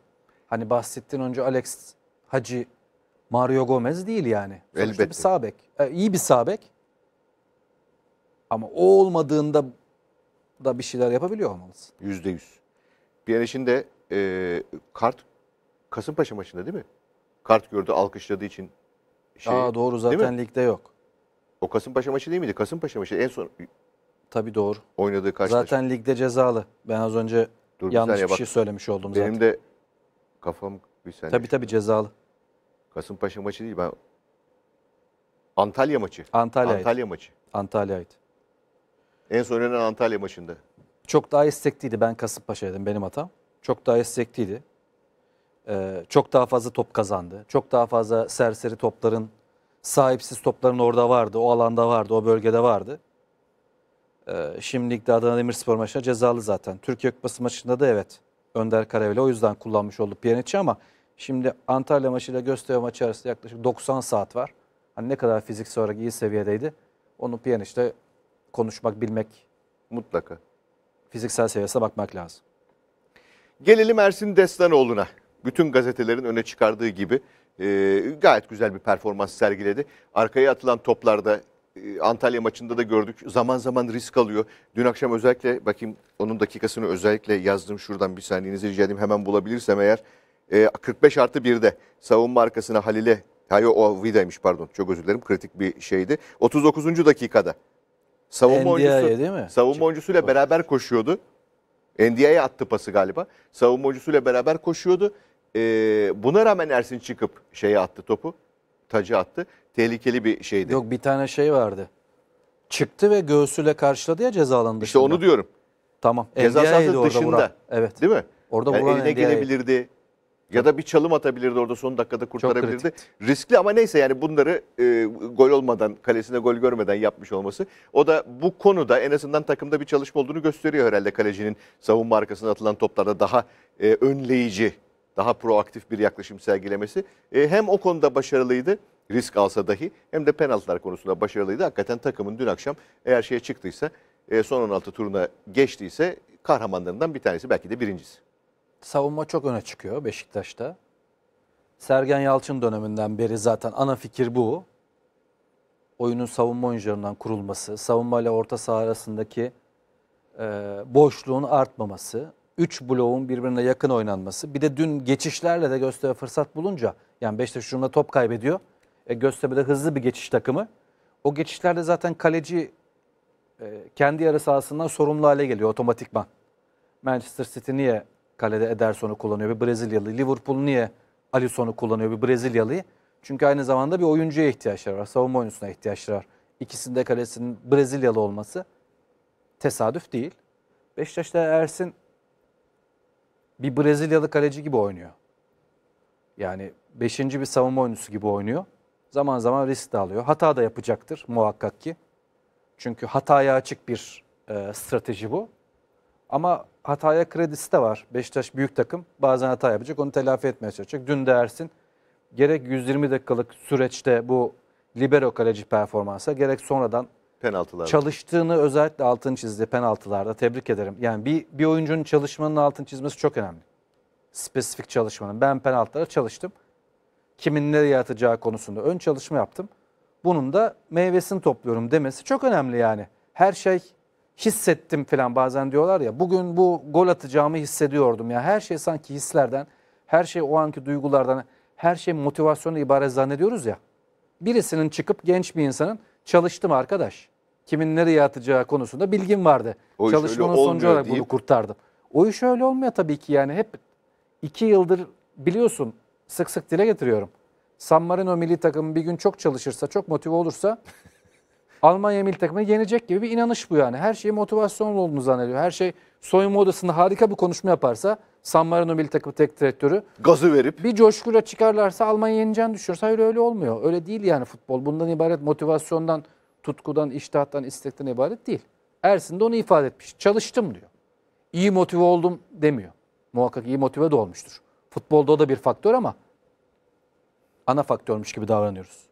Hani bahsettiğin önce Alex Hacı, Mario Gomez değil yani. Sonuçta Elbette. bir sabek. E, iyi bir sabek. Ama o olmadığında da bir şeyler yapabiliyor olmalısın. Yüzde yüz. Piyaneş'in de e, Kart Kasımpaşa maçında değil mi? Kart gördü alkışladığı için. Şey, Aa doğru zaten ligde yok. O Kasımpaşa maçı değil miydi? Kasımpaşa maçı en son Tabii doğru. oynadığı karşılaşma. Zaten ligde cezalı. Ben az önce Dur, yanlış saniye bir şey söylemiş oldum zaten. Benim de kafam bir saniye. Tabii tabii cezalı. Kasımpaşa maçı değil ben Antalya maçı. Antalya. Antalya maçı. Antalya'ydı. En son oynanan Antalya maçında. Çok daha istekliydi ben Kasımpaşa'ydım benim hatam çok daha esnekliydi. Ee, çok daha fazla top kazandı. Çok daha fazla serseri topların, sahipsiz topların orada vardı. O alanda vardı, o bölgede vardı. Ee, şimdilik de Adana Demirspor maçına cezalı zaten. Türkiye Kupası maçında da evet Önder Karaveli o yüzden kullanmış oldu Pjanic'i ama şimdi Antalya maçıyla Göztepe maçı arasında yaklaşık 90 saat var. Hani ne kadar fiziksel olarak iyi seviyedeydi onu Pjanic'le konuşmak, bilmek. Mutlaka. Fiziksel seviyesine bakmak lazım. Gelelim Ersin Destanoğlu'na. Bütün gazetelerin öne çıkardığı gibi e, gayet güzel bir performans sergiledi. Arkaya atılan toplarda e, Antalya maçında da gördük. Zaman zaman risk alıyor. Dün akşam özellikle bakayım onun dakikasını özellikle yazdım şuradan bir saniyenizi rica edeyim. Hemen bulabilirsem eğer e, 45 artı 1'de savunma arkasına Halil'e Hayır o Vida'ymış pardon çok özür dilerim kritik bir şeydi. 39. dakikada savunma Endiaye, oyuncusu değil mi? savunma oyuncusuyla beraber koşuyordu. NDI'ye attı pası galiba. Savunmacısıyla beraber koşuyordu. E, buna rağmen Ersin çıkıp şeye attı topu. Tacı attı. Tehlikeli bir şeydi. Yok bir tane şey vardı. Çıktı ve göğsüyle karşıladı ya cezalandı. İşte onu diyorum. Tamam. Ceza sahası dışında. Vuran. Evet. Değil mi? Orada yani vuran eline NDI'ye. gelebilirdi. Ya da bir çalım atabilirdi orada son dakikada kurtarabilirdi. Riskli ama neyse yani bunları e, gol olmadan, kalesine gol görmeden yapmış olması. O da bu konuda en azından takımda bir çalışma olduğunu gösteriyor herhalde kalecinin savunma arkasına atılan toplarda daha e, önleyici, daha proaktif bir yaklaşım sergilemesi. E, hem o konuda başarılıydı risk alsa dahi hem de penaltılar konusunda başarılıydı. Hakikaten takımın dün akşam eğer şeye çıktıysa, e, son 16 turuna geçtiyse kahramanlarından bir tanesi belki de birincisi savunma çok öne çıkıyor Beşiktaş'ta. Sergen Yalçın döneminden beri zaten ana fikir bu. Oyunun savunma oyuncularından kurulması, savunma ile orta saha arasındaki e, boşluğun artmaması, üç bloğun birbirine yakın oynanması. Bir de dün geçişlerle de Göztepe fırsat bulunca, yani Beşiktaş hücumda top kaybediyor. E, Göztepe'de hızlı bir geçiş takımı. O geçişlerde zaten kaleci e, kendi yarı sahasından sorumlu hale geliyor otomatikman. Manchester City niye Kalede Ederson'u kullanıyor bir Brezilyalı. Liverpool niye Alisson'u kullanıyor bir Brezilyalıyı? Çünkü aynı zamanda bir oyuncuya ihtiyaçları var. Savunma oyuncusuna ihtiyaçları var. İkisinde kalesinin Brezilyalı olması tesadüf değil. Beşiktaş'ta Ersin bir Brezilyalı kaleci gibi oynuyor. Yani beşinci bir savunma oyuncusu gibi oynuyor. Zaman zaman risk de alıyor. Hata da yapacaktır muhakkak ki. Çünkü hataya açık bir e, strateji bu. Ama hataya kredisi de var. Beşiktaş büyük takım. Bazen hata yapacak. Onu telafi etmeye çalışacak. Dün de Ersin gerek 120 dakikalık süreçte bu libero kaleci performansa gerek sonradan penaltılar. Çalıştığını özellikle altın çizdi penaltılarda. Tebrik ederim. Yani bir, bir oyuncunun çalışmanın altın çizmesi çok önemli. Spesifik çalışmanın. Ben penaltılara çalıştım. Kimin nereye atacağı konusunda ön çalışma yaptım. Bunun da meyvesini topluyorum demesi çok önemli yani. Her şey hissettim falan bazen diyorlar ya. Bugün bu gol atacağımı hissediyordum ya. Her şey sanki hislerden, her şey o anki duygulardan, her şey motivasyonla ibaret zannediyoruz ya. Birisinin çıkıp genç bir insanın çalıştım arkadaş. Kimin nereye atacağı konusunda bilgim vardı. O Çalışmanın sonucu olarak deyip... bunu kurtardım. O iş öyle olmuyor tabii ki yani. Hep iki yıldır biliyorsun sık sık dile getiriyorum. San Marino milli takım bir gün çok çalışırsa, çok motive olursa Almanya milli takımı yenecek gibi bir inanış bu yani. Her şey motivasyonlu olduğunu zannediyor. Her şey soyunma odasında harika bir konuşma yaparsa San Marino milli takımı tek direktörü gazı verip bir coşkuyla çıkarlarsa Almanya yeneceğini düşünürse Hayır öyle olmuyor. Öyle değil yani futbol. Bundan ibaret motivasyondan, tutkudan, iştahattan, istekten ibaret değil. Ersin de onu ifade etmiş. Çalıştım diyor. İyi motive oldum demiyor. Muhakkak iyi motive de olmuştur. Futbolda o da bir faktör ama ana faktörmüş gibi davranıyoruz.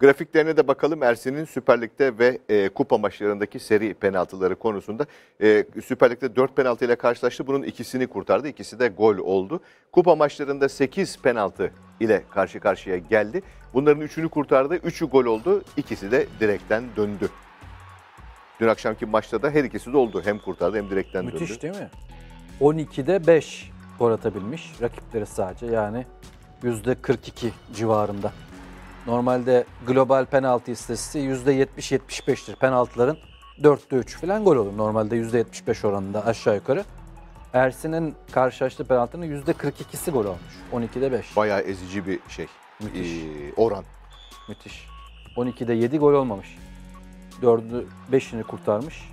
Grafiklerine de bakalım Ersin'in Süper Lig'de ve e, kupa maçlarındaki seri penaltıları konusunda. E, Süper Lig'de 4 penaltı ile karşılaştı. Bunun ikisini kurtardı. İkisi de gol oldu. Kupa maçlarında 8 penaltı ile karşı karşıya geldi. Bunların 3'ünü kurtardı. 3'ü gol oldu. İkisi de direkten döndü. Dün akşamki maçta da her ikisi de oldu. Hem kurtardı hem direkten döndü. Müthiş değil mi? 12'de 5 gol atabilmiş rakipleri sadece yani %42 civarında. Normalde global penaltı istatistiği %70-75'tir. Penaltıların 4'te 3 falan gol olur. Normalde %75 oranında aşağı yukarı. Ersin'in karşılaştığı penaltının %42'si gol olmuş. 12'de 5. Bayağı ezici bir şey. Müthiş. Ee, oran. Müthiş. 12'de 7 gol olmamış. 4'ü 5'ini kurtarmış.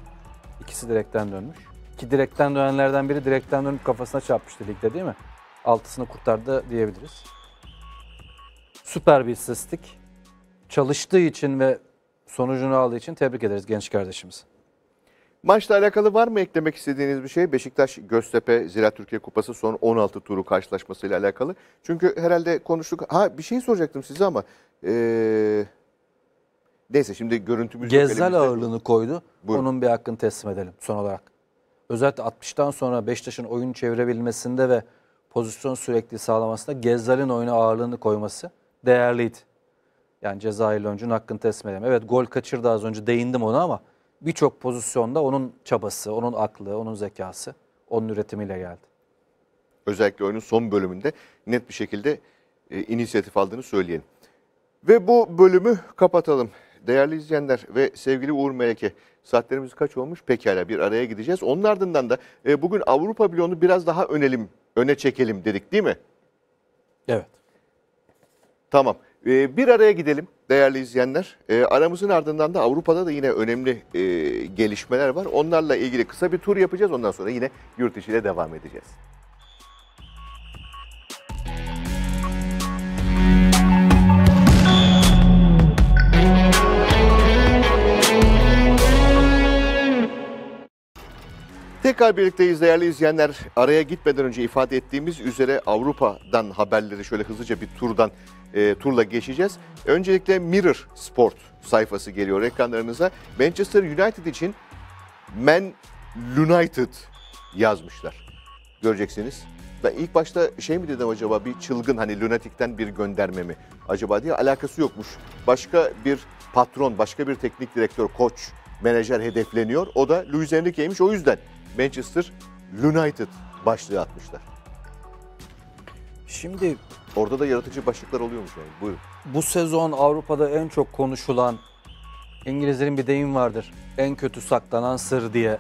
İkisi direkten dönmüş. Ki direkten dönenlerden biri direkten dönüp kafasına çarpmıştı ligde değil mi? Altısını kurtardı diyebiliriz süper bir istatistik. Çalıştığı için ve sonucunu aldığı için tebrik ederiz genç kardeşimiz. Maçla alakalı var mı eklemek istediğiniz bir şey? Beşiktaş Göztepe Ziraat Türkiye Kupası son 16 turu karşılaşmasıyla alakalı. Çünkü herhalde konuştuk. Ha bir şey soracaktım size ama ee... neyse şimdi görüntümüz Gezzel yok ağırlığını koydu. Buyurun. Onun bir hakkını teslim edelim son olarak. Özellikle 60'tan sonra Beşiktaş'ın oyun çevirebilmesinde ve pozisyon sürekli sağlamasında Gezzel'in oyuna ağırlığını koyması değerliydi. Yani Cezayirli oyuncunun hakkını teslim edelim. Evet gol kaçırdı az önce değindim ona ama birçok pozisyonda onun çabası, onun aklı, onun zekası, onun üretimiyle geldi. Özellikle oyunun son bölümünde net bir şekilde e, inisiyatif aldığını söyleyelim. Ve bu bölümü kapatalım. Değerli izleyenler ve sevgili Uğur Meleke, saatlerimiz kaç olmuş? Pekala bir araya gideceğiz. Onun ardından da e, bugün Avrupa bloğunu biraz daha önelim, öne çekelim dedik değil mi? Evet. Tamam. Ee, bir araya gidelim değerli izleyenler. Ee, aramızın ardından da Avrupa'da da yine önemli e, gelişmeler var. Onlarla ilgili kısa bir tur yapacağız. Ondan sonra yine yurt içiyle devam edeceğiz. Tekrar birlikteyiz değerli izleyenler. Araya gitmeden önce ifade ettiğimiz üzere Avrupa'dan haberleri şöyle hızlıca bir turdan e, turla geçeceğiz. Öncelikle Mirror Sport sayfası geliyor ekranlarınıza. Manchester United için Man United yazmışlar. Göreceksiniz. Ben ilk başta şey mi dedim acaba bir çılgın hani lunatikten bir gönderme mi acaba diye alakası yokmuş. Başka bir patron, başka bir teknik direktör, koç, menajer hedefleniyor. O da Luis Enrique'ymiş o yüzden Manchester United başlığı atmışlar. Şimdi Orada da yaratıcı başlıklar oluyormuş yani. Buyurun. bu sezon Avrupa'da en çok konuşulan İngilizlerin bir deyim vardır. En kötü saklanan sır diye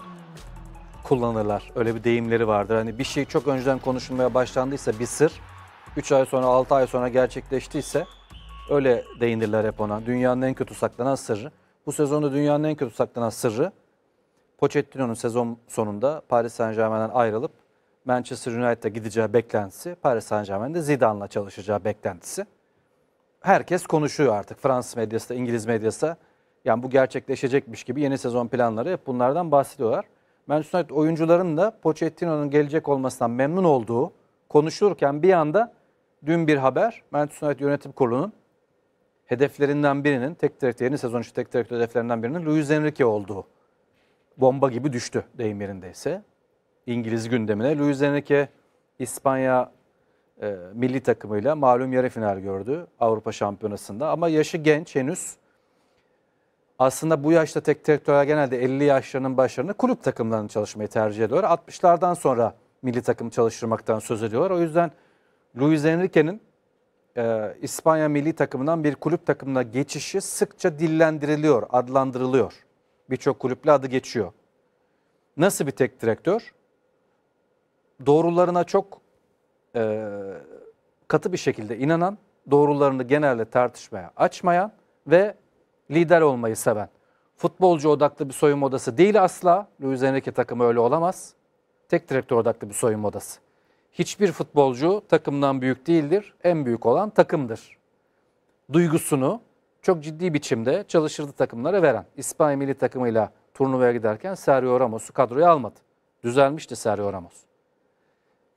kullanırlar. Öyle bir deyimleri vardır. Hani bir şey çok önceden konuşulmaya başlandıysa bir sır 3 ay sonra 6 ay sonra gerçekleştiyse öyle değinirler hep ona. Dünyanın en kötü saklanan sırrı. Bu sezonda dünyanın en kötü saklanan sırrı Pochettino'nun sezon sonunda Paris Saint-Germain'den ayrılıp Manchester United'a gideceği beklentisi, Paris Saint Germain'de Zidane'la çalışacağı beklentisi. Herkes konuşuyor artık Fransız medyası da, İngiliz medyası da. Yani bu gerçekleşecekmiş gibi yeni sezon planları hep bunlardan bahsediyorlar. Manchester United oyuncuların da Pochettino'nun gelecek olmasından memnun olduğu konuşulurken bir anda dün bir haber Manchester United Yönetim Kurulu'nun hedeflerinden birinin, tek direkt yeni sezon için tek direkt hedeflerinden birinin Luis Enrique olduğu bomba gibi düştü deyim yerindeyse. İngiliz gündemine. Luis Enrique İspanya e, milli takımıyla malum yarı final gördü Avrupa Şampiyonası'nda. Ama yaşı genç henüz. Aslında bu yaşta tek direktörler genelde 50 yaşlarının başlarını kulüp takımlarını çalışmayı tercih ediyor. 60'lardan sonra milli takım çalıştırmaktan söz ediyorlar. O yüzden Luis Enrique'nin e, İspanya milli takımından bir kulüp takımına geçişi sıkça dillendiriliyor, adlandırılıyor. Birçok kulüple adı geçiyor. Nasıl bir tek direktör? doğrularına çok e, katı bir şekilde inanan, doğrularını genelde tartışmaya açmayan ve lider olmayı seven. Futbolcu odaklı bir soyunma odası değil asla. Luis Enrique takımı öyle olamaz. Tek direktör odaklı bir soyunma odası. Hiçbir futbolcu takımdan büyük değildir. En büyük olan takımdır. Duygusunu çok ciddi biçimde çalışırdı takımlara veren. İspanya milli takımıyla turnuvaya giderken Sergio Ramos'u kadroya almadı. Düzelmişti Sergio Ramos.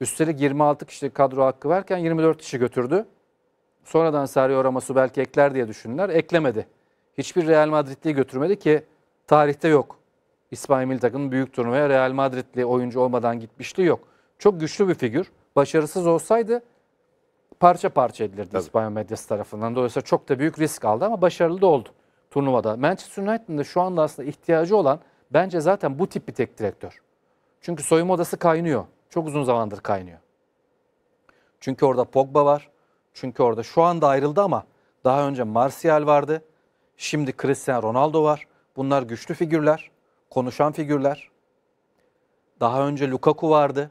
Üstelik 26 kişilik kadro hakkı varken 24 kişi götürdü. Sonradan Sergio Ramos'u belki ekler diye düşündüler. Eklemedi. Hiçbir Real Madridli götürmedi ki tarihte yok. İspanya milli takımının büyük turnuvaya Real Madrid'li oyuncu olmadan gitmişliği yok. Çok güçlü bir figür. Başarısız olsaydı parça parça edilirdi Tabii. İspanya medyası tarafından. Dolayısıyla çok da büyük risk aldı ama başarılı da oldu turnuvada. Manchester United'ın da şu anda aslında ihtiyacı olan bence zaten bu tip bir tek direktör. Çünkü soyunma odası kaynıyor çok uzun zamandır kaynıyor. Çünkü orada Pogba var. Çünkü orada şu anda ayrıldı ama daha önce Martial vardı. Şimdi Cristiano Ronaldo var. Bunlar güçlü figürler, konuşan figürler. Daha önce Lukaku vardı.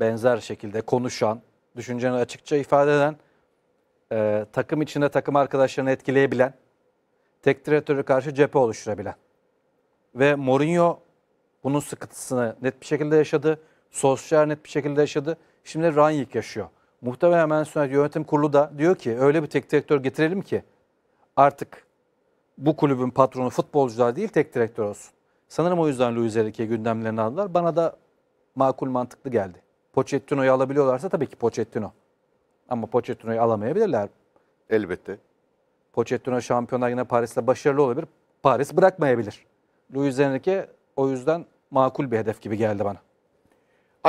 Benzer şekilde konuşan, düşünceni açıkça ifade eden, e, takım içinde takım arkadaşlarını etkileyebilen, tek direktöre karşı cephe oluşturabilen. Ve Mourinho bunun sıkıntısını net bir şekilde yaşadı. Sosyal net bir şekilde yaşadı. Şimdi Rangnick yaşıyor. Muhtemelen Manchester yönetim kurulu da diyor ki öyle bir tek direktör getirelim ki artık bu kulübün patronu futbolcular değil tek direktör olsun. Sanırım o yüzden Luis Enrique gündemlerine aldılar. Bana da makul mantıklı geldi. Pochettino'yu alabiliyorlarsa tabii ki Pochettino. Ama Pochettino'yu alamayabilirler. Elbette. Pochettino şampiyonlar yine Paris'te başarılı olabilir. Paris bırakmayabilir. Luis Enrique o yüzden makul bir hedef gibi geldi bana.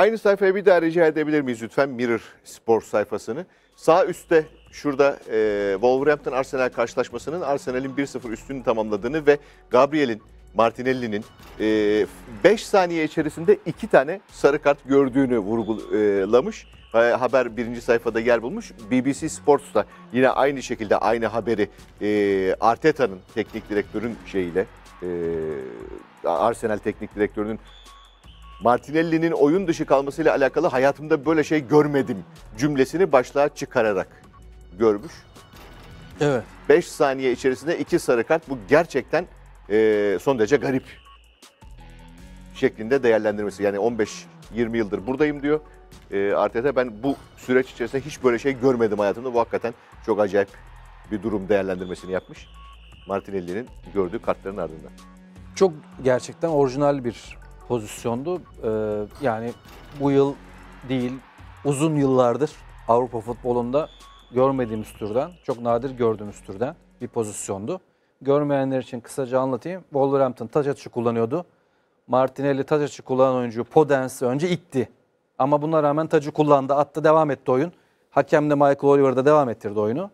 Aynı sayfaya bir daha rica edebilir miyiz lütfen Mirror Spor sayfasını? Sağ üstte şurada e, Wolverhampton Arsenal karşılaşmasının Arsenal'in 1-0 üstünü tamamladığını ve Gabriel'in Martinelli'nin 5 e, saniye içerisinde 2 tane sarı kart gördüğünü vurgulamış. E, haber birinci sayfada yer bulmuş. BBC Sports'ta yine aynı şekilde aynı haberi e, Arteta'nın teknik direktörün şeyiyle e, Arsenal teknik direktörünün Martinelli'nin oyun dışı kalmasıyla alakalı hayatımda böyle şey görmedim cümlesini başlığa çıkararak görmüş. Evet. 5 saniye içerisinde 2 sarı kart bu gerçekten e, son derece garip şeklinde değerlendirmesi. Yani 15-20 yıldır buradayım diyor. E, Arteta ben bu süreç içerisinde hiç böyle şey görmedim hayatımda. Bu hakikaten çok acayip bir durum değerlendirmesini yapmış. Martinelli'nin gördüğü kartların ardından. Çok gerçekten orijinal bir pozisyondu. Ee, yani bu yıl değil, uzun yıllardır Avrupa futbolunda görmediğimiz türden, çok nadir gördüğümüz türden bir pozisyondu. Görmeyenler için kısaca anlatayım. Wolverhampton taç atışı kullanıyordu. Martinelli taç atışı kullanan oyuncuyu Podens'i önce itti. Ama buna rağmen tacı kullandı, attı, devam etti oyun. Hakem de Michael Oliver'da devam ettirdi oyunu.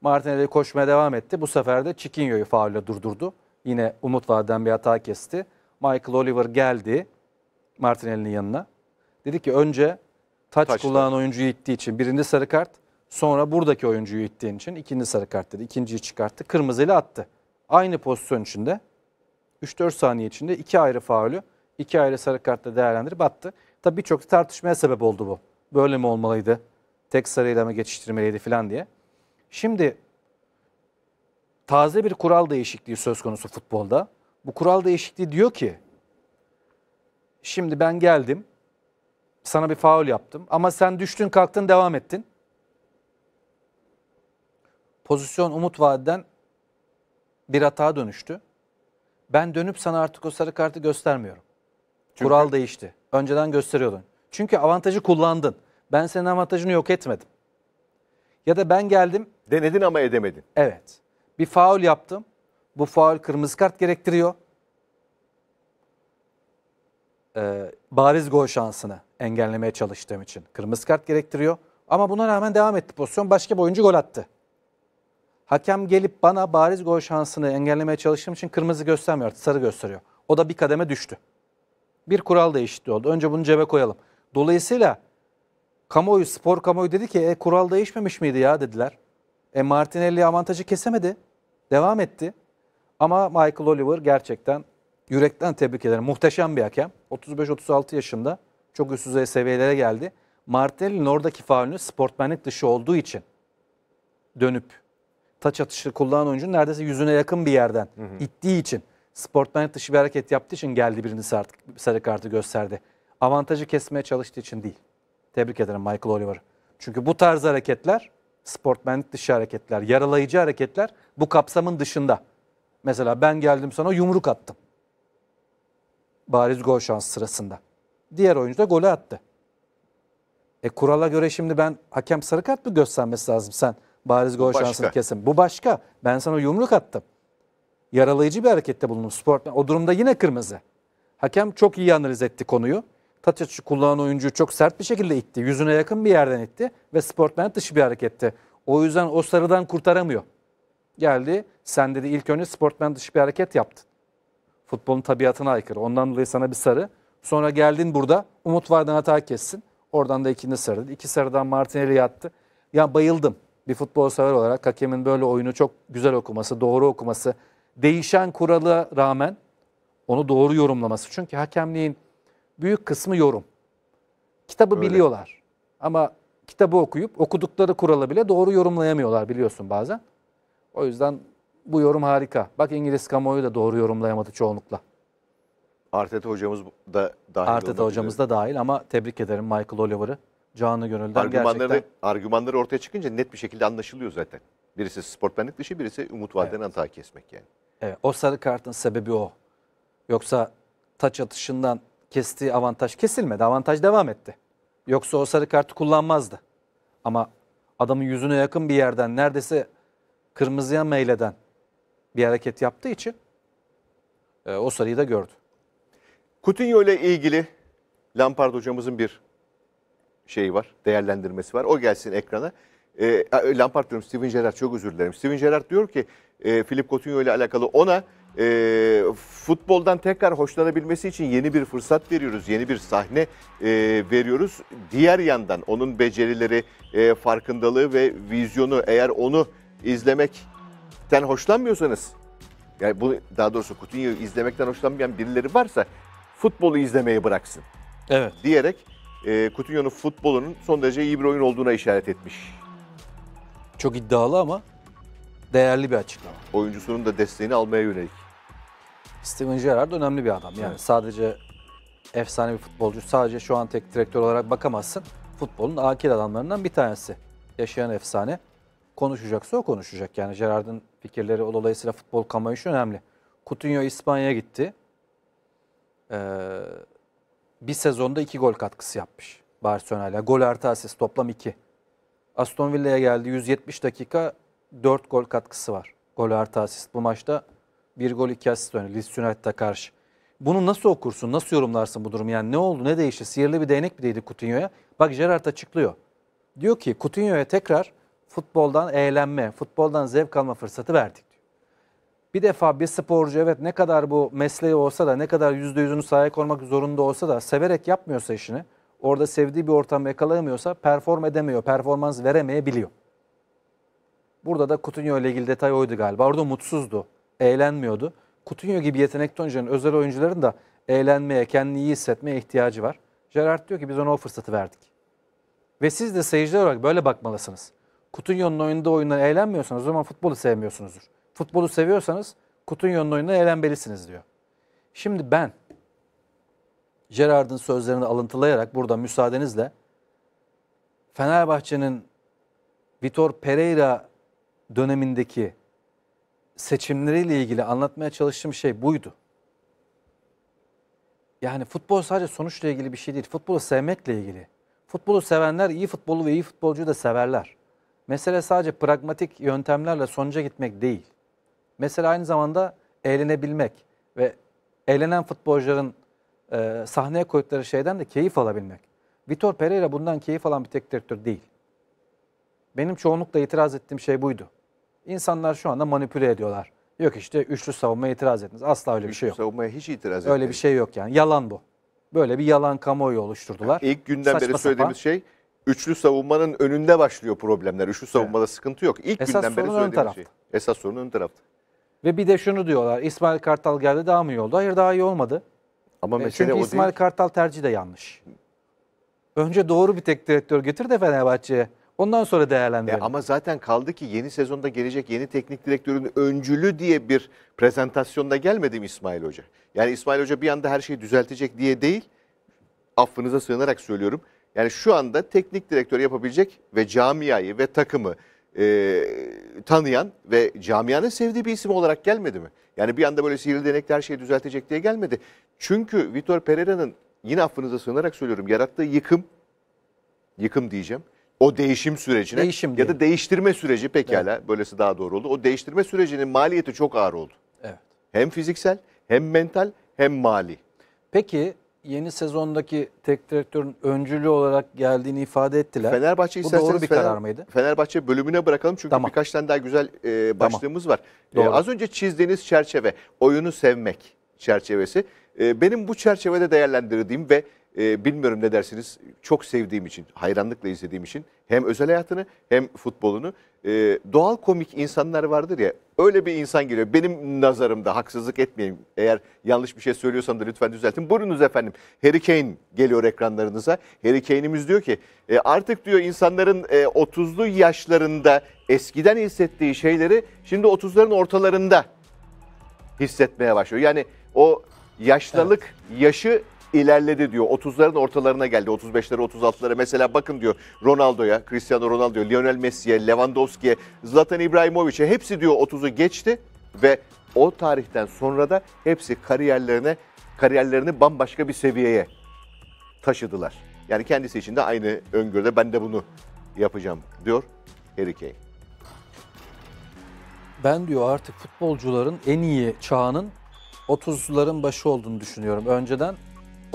Martinelli koşmaya devam etti. Bu sefer de Chiquinho'yu faulle durdurdu. Yine umut vaden bir hata kesti. Michael Oliver geldi Martinelli'nin yanına. Dedi ki önce taç Taşla. kullanan oyuncuyu ittiği için birinde sarı kart. Sonra buradaki oyuncuyu ittiğin için ikinci sarı kart dedi. İkinciyi çıkarttı. Kırmızıyla attı. Aynı pozisyon içinde 3-4 saniye içinde iki ayrı faulü iki ayrı sarı kartla değerlendirip attı. Tabi birçok tartışmaya sebep oldu bu. Böyle mi olmalıydı? Tek sarıyla mı geçiştirmeliydi falan diye. Şimdi taze bir kural değişikliği söz konusu futbolda. Bu kural değişikliği diyor ki şimdi ben geldim sana bir faul yaptım ama sen düştün kalktın devam ettin. Pozisyon umut vadeden bir hata dönüştü. Ben dönüp sana artık o sarı kartı göstermiyorum. Çünkü... Kural değişti. Önceden gösteriyordun. Çünkü avantajı kullandın. Ben senin avantajını yok etmedim. Ya da ben geldim. Denedin ama edemedin. Evet. Bir faul yaptım. Bu faul kırmızı kart gerektiriyor. Ee, bariz gol şansını engellemeye çalıştığım için kırmızı kart gerektiriyor. Ama buna rağmen devam etti pozisyon. Başka bir oyuncu gol attı. Hakem gelip bana bariz gol şansını engellemeye çalıştığım için kırmızı göstermiyor, sarı gösteriyor. O da bir kademe düştü. Bir kural değişti oldu. Önce bunu cebe koyalım. Dolayısıyla kamuoyu, spor kamuoyu dedi ki e, kural değişmemiş miydi ya dediler. E Martinelli avantajı kesemedi. Devam etti. Ama Michael Oliver gerçekten yürekten tebrik ederim. Muhteşem bir hakem. 35-36 yaşında çok üst düzey seviyelere geldi. Martel'in oradaki faulünü sportmenlik dışı olduğu için dönüp taç atışı kullanan oyuncu neredeyse yüzüne yakın bir yerden hı hı. ittiği için sportmenlik dışı bir hareket yaptığı için geldi birini sarı, sarı kartı gösterdi. Avantajı kesmeye çalıştığı için değil. Tebrik ederim Michael Oliver. Çünkü bu tarz hareketler sportmenlik dışı hareketler, yaralayıcı hareketler bu kapsamın dışında. Mesela ben geldim sana yumruk attım. Bariz gol şansı sırasında. Diğer oyuncu da golü attı. E kurala göre şimdi ben hakem sarı kart mı göstermesi lazım sen bariz gol şansını kesin. Bu başka. Ben sana yumruk attım. Yaralayıcı bir harekette bulundum. Sport, o durumda yine kırmızı. Hakem çok iyi analiz etti konuyu. Taçaç'ı kullanan oyuncuyu çok sert bir şekilde itti. Yüzüne yakın bir yerden itti ve sportmen dışı bir hareketti. O yüzden o sarıdan kurtaramıyor. Geldi sen dedi ilk önce sportmen dışı bir hareket yaptın. Futbolun tabiatına aykırı. Ondan dolayı sana bir sarı. Sonra geldin burada Umut Vardan hata kessin. Oradan da ikinci sarı. İki sarıdan Martinelli yattı. Ya bayıldım. Bir futbol sever olarak hakemin böyle oyunu çok güzel okuması, doğru okuması. Değişen kurala rağmen onu doğru yorumlaması. Çünkü hakemliğin büyük kısmı yorum. Kitabı Öyle. biliyorlar. Ama kitabı okuyup okudukları kurala bile doğru yorumlayamıyorlar biliyorsun bazen. O yüzden bu yorum harika. Bak İngiliz kamuoyu da doğru yorumlayamadı çoğunlukla. Arteta hocamız da dahil. Arteta hocamız da dahil ama tebrik ederim Michael Oliver'ı. Canı gönülden argümanları, gerçekten. Argümanları ortaya çıkınca net bir şekilde anlaşılıyor zaten. Birisi sportmenlik dışı, birisi umut vadeden evet. hata kesmek yani. Evet, o sarı kartın sebebi o. Yoksa taç atışından kestiği avantaj kesilmedi. Avantaj devam etti. Yoksa o sarı kartı kullanmazdı. Ama adamın yüzüne yakın bir yerden neredeyse kırmızıya meyleden bir hareket yaptığı için e, o sarıyı da gördü. Coutinho ile ilgili Lampard hocamızın bir şeyi var, değerlendirmesi var. O gelsin ekrana. E, e, Lampard diyorum, Steven Gerrard çok özür dilerim. Steven Gerrard diyor ki e, Philip Coutinho ile alakalı ona e, futboldan tekrar hoşlanabilmesi için yeni bir fırsat veriyoruz, yeni bir sahne e, veriyoruz. Diğer yandan onun becerileri, e, farkındalığı ve vizyonu eğer onu izlemek den hoşlanmıyorsanız yani bu daha doğrusu Coutinho'yu izlemekten hoşlanmayan birileri varsa futbolu izlemeyi bıraksın. Evet. Diyerek e, Coutinho'nun futbolunun son derece iyi bir oyun olduğuna işaret etmiş. Çok iddialı ama değerli bir açıklama. Oyuncusunun da desteğini almaya yönelik. Steven Gerrard önemli bir adam. Yani evet. sadece efsane bir futbolcu. Sadece şu an tek direktör olarak bakamazsın. Futbolun akil adamlarından bir tanesi. Yaşayan efsane konuşacaksa o konuşacak. Yani Gerard'ın fikirleri o dolayısıyla futbol kamuoyu için önemli. Coutinho İspanya'ya gitti. Ee, bir sezonda iki gol katkısı yapmış Barcelona'yla. Gol artı asist toplam iki. Aston Villa'ya geldi 170 dakika 4 gol katkısı var. Gol artı asist bu maçta bir gol iki asist öne Leeds United'a karşı. Bunu nasıl okursun, nasıl yorumlarsın bu durumu? Yani ne oldu, ne değişti? Sihirli bir değnek mi değdi Coutinho'ya? Bak Gerrard açıklıyor. Diyor ki Coutinho'ya tekrar futboldan eğlenme, futboldan zevk alma fırsatı verdik diyor. Bir defa bir sporcu evet ne kadar bu mesleği olsa da ne kadar yüzde yüzünü sahaya koymak zorunda olsa da severek yapmıyorsa işini orada sevdiği bir ortam yakalayamıyorsa perform edemiyor, performans veremeyebiliyor. Burada da Coutinho ile ilgili detay oydu galiba. Orada mutsuzdu, eğlenmiyordu. Coutinho gibi yetenekli oyuncuların, özel oyuncuların da eğlenmeye, kendini iyi hissetmeye ihtiyacı var. Gerard diyor ki biz ona o fırsatı verdik. Ve siz de seyirciler olarak böyle bakmalısınız. Kutunyon'un oyunda oyundan eğlenmiyorsanız o zaman futbolu sevmiyorsunuzdur. Futbolu seviyorsanız Kutunyon'un oyundan eğlenmelisiniz diyor. Şimdi ben Gerard'ın sözlerini alıntılayarak burada müsaadenizle Fenerbahçe'nin Vitor Pereira dönemindeki seçimleriyle ilgili anlatmaya çalıştığım şey buydu. Yani futbol sadece sonuçla ilgili bir şey değil. Futbolu sevmekle ilgili. Futbolu sevenler iyi futbolu ve iyi futbolcuyu da severler mesele sadece pragmatik yöntemlerle sonuca gitmek değil. Mesela aynı zamanda eğlenebilmek ve eğlenen futbolcuların e, sahneye koydukları şeyden de keyif alabilmek. Vitor Pereira bundan keyif alan bir tek direktör değil. Benim çoğunlukla itiraz ettiğim şey buydu. İnsanlar şu anda manipüle ediyorlar. Yok işte üçlü savunmaya itiraz ettiniz. Asla öyle üçlü bir şey yok. Üçlü savunmaya hiç itiraz etmeyiz. Öyle bir şey yok yani. Yalan bu. Böyle bir yalan kamuoyu oluşturdular. Yani ilk günden Saçma beri söylediğimiz sapan. şey üçlü savunmanın önünde başlıyor problemler. Üçlü savunmada evet. sıkıntı yok. İlk Esas günden beri söylediğim şey. Esas sorun ön tarafta. Ve bir de şunu diyorlar. İsmail Kartal geldi daha mı iyi oldu? Hayır daha iyi olmadı. Ama e, mesele Çünkü o İsmail değil. Kartal tercih de yanlış. Önce doğru bir tek direktör getir de Fenerbahçe'ye. Ondan sonra e, değerlendirelim. E ama zaten kaldı ki yeni sezonda gelecek yeni teknik direktörün öncülü diye bir prezentasyonda gelmedi mi İsmail Hoca? Yani İsmail Hoca bir anda her şeyi düzeltecek diye değil, affınıza sığınarak söylüyorum. Yani şu anda teknik direktör yapabilecek ve camiayı ve takımı e, tanıyan ve camianın sevdiği bir isim olarak gelmedi mi? Yani bir anda böyle sihirli denekler her şeyi düzeltecek diye gelmedi. Çünkü Vitor Pereira'nın yine affınıza sığınarak söylüyorum yarattığı yıkım, yıkım diyeceğim. O değişim sürecine değişim ya da değiştirme süreci pekala evet. böylesi daha doğru oldu. O değiştirme sürecinin maliyeti çok ağır oldu. Evet. Hem fiziksel hem mental hem mali. Peki yeni sezondaki tek direktörün öncülü olarak geldiğini ifade ettiler. Fenerbahçe Bu doğru bir Fener, karar mıydı? Fenerbahçe bölümüne bırakalım çünkü tamam. birkaç tane daha güzel e, başlığımız tamam. var. E, az önce çizdiğiniz çerçeve, oyunu sevmek çerçevesi. E, benim bu çerçevede değerlendirdiğim ve e, bilmiyorum ne dersiniz çok sevdiğim için, hayranlıkla izlediğim için hem özel hayatını hem futbolunu e, doğal komik insanlar vardır ya öyle bir insan geliyor. Benim nazarımda haksızlık etmeyin. Eğer yanlış bir şey söylüyorsam da lütfen düzeltin. Buyurunuz efendim. Harry Kane geliyor ekranlarınıza. Harry Kane'imiz diyor ki e, artık diyor insanların e, 30'lu yaşlarında eskiden hissettiği şeyleri şimdi 30'ların ortalarında hissetmeye başlıyor. Yani o yaşlılık evet. yaşı ilerledi diyor. 30'ların ortalarına geldi. 35'lere 36'lara mesela bakın diyor Ronaldo'ya, Cristiano Ronaldo'ya, Lionel Messi'ye, Lewandowski'ye, Zlatan İbrahimovic'e hepsi diyor 30'u geçti ve o tarihten sonra da hepsi kariyerlerine kariyerlerini bambaşka bir seviyeye taşıdılar. Yani kendisi için de aynı öngörüde ben de bunu yapacağım diyor Harry Kane. Ben diyor artık futbolcuların en iyi çağının 30'ların başı olduğunu düşünüyorum. Önceden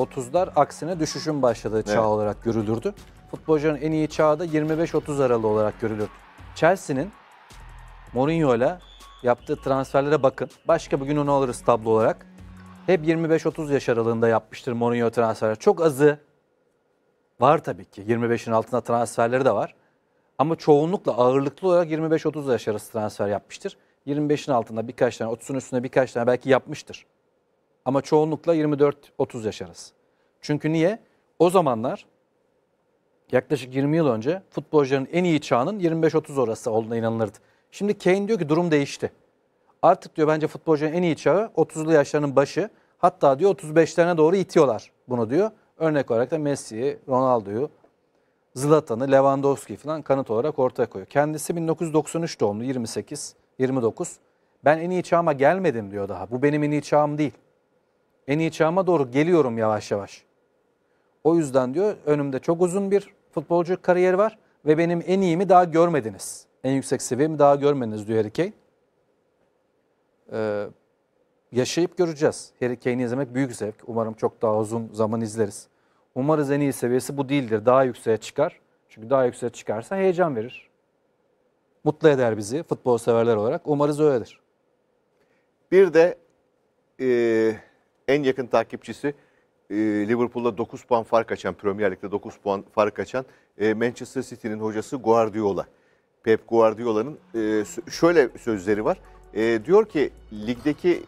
30'lar aksine düşüşün başladığı çağ olarak görülürdü. Futbolcuların en iyi çağı da 25-30 aralığı olarak görülür. Chelsea'nin Mourinho ile yaptığı transferlere bakın. Başka bugün onu alırız tablo olarak. Hep 25-30 yaş aralığında yapmıştır Mourinho transferi. Çok azı var tabii ki. 25'in altında transferleri de var. Ama çoğunlukla ağırlıklı olarak 25-30 yaş arası transfer yapmıştır. 25'in altında birkaç tane, 30'un üstünde birkaç tane belki yapmıştır. Ama çoğunlukla 24-30 yaşarız. Çünkü niye? O zamanlar yaklaşık 20 yıl önce futbolcuların en iyi çağının 25-30 orası olduğuna inanılırdı. Şimdi Kane diyor ki durum değişti. Artık diyor bence futbolcuların en iyi çağı 30'lu yaşlarının başı. Hatta diyor 35'lerine doğru itiyorlar bunu diyor. Örnek olarak da Messi'yi, Ronaldo'yu, Zlatan'ı, Lewandowski falan kanıt olarak ortaya koyuyor. Kendisi 1993 doğumlu 28, 29. Ben en iyi çağıma gelmedim diyor daha. Bu benim en iyi çağım değil. En iyi çağıma doğru geliyorum yavaş yavaş. O yüzden diyor önümde çok uzun bir futbolcu kariyeri var ve benim en iyimi daha görmediniz. En yüksek seviyemi daha görmediniz diyor Harry Kane. Ee, yaşayıp göreceğiz. Harry Kane'i izlemek büyük zevk. Umarım çok daha uzun zaman izleriz. Umarız en iyi seviyesi bu değildir. Daha yükseğe çıkar. Çünkü daha yükseğe çıkarsa heyecan verir. Mutlu eder bizi futbol severler olarak. Umarız öyledir. Bir de e, en yakın takipçisi e, Liverpool'la 9 puan fark açan, Premier Lig'de 9 puan fark açan e, Manchester City'nin hocası Guardiola. Pep Guardiola'nın e, şöyle sözleri var. Diyor ki ligdeki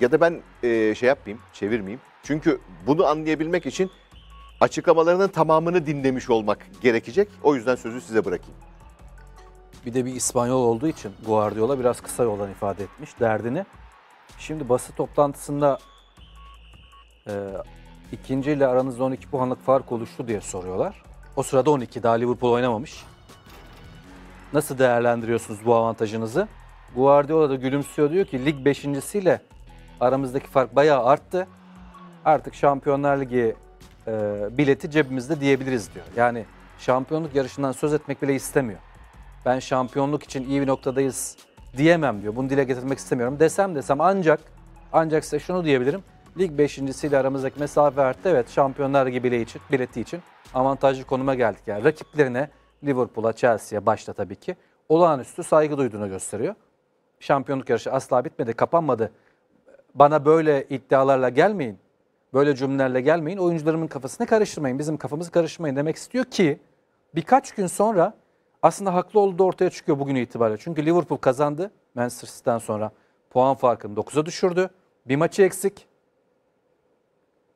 ya da ben şey yapmayayım, çevirmeyeyim. Çünkü bunu anlayabilmek için açıklamalarının tamamını dinlemiş olmak gerekecek. O yüzden sözü size bırakayım. Bir de bir İspanyol olduğu için Guardiola biraz kısa yoldan ifade etmiş derdini. Şimdi basın toplantısında e, ikinci ile aranızda 12 puanlık fark oluştu diye soruyorlar. O sırada 12 daha Liverpool oynamamış. Nasıl değerlendiriyorsunuz bu avantajınızı? Guardiola da gülümsüyor diyor ki lig beşincisiyle aramızdaki fark bayağı arttı. Artık Şampiyonlar Ligi e, bileti cebimizde diyebiliriz diyor. Yani şampiyonluk yarışından söz etmek bile istemiyor. Ben şampiyonluk için iyi bir noktadayız diyemem diyor. Bunu dile getirmek istemiyorum. Desem desem ancak ancak size şunu diyebilirim lig beşincisiyle aramızdaki mesafe arttı. Evet şampiyonlar gibi için, bileti için avantajlı konuma geldik. Yani rakiplerine Liverpool'a, Chelsea'ye başta tabii ki olağanüstü saygı duyduğunu gösteriyor. Şampiyonluk yarışı asla bitmedi, kapanmadı. Bana böyle iddialarla gelmeyin, böyle cümlelerle gelmeyin, oyuncularımın kafasını karıştırmayın, bizim kafamızı karıştırmayın demek istiyor ki birkaç gün sonra aslında haklı olduğu ortaya çıkıyor bugün itibariyle. Çünkü Liverpool kazandı Manchester City'den sonra puan farkını 9'a düşürdü. Bir maçı eksik.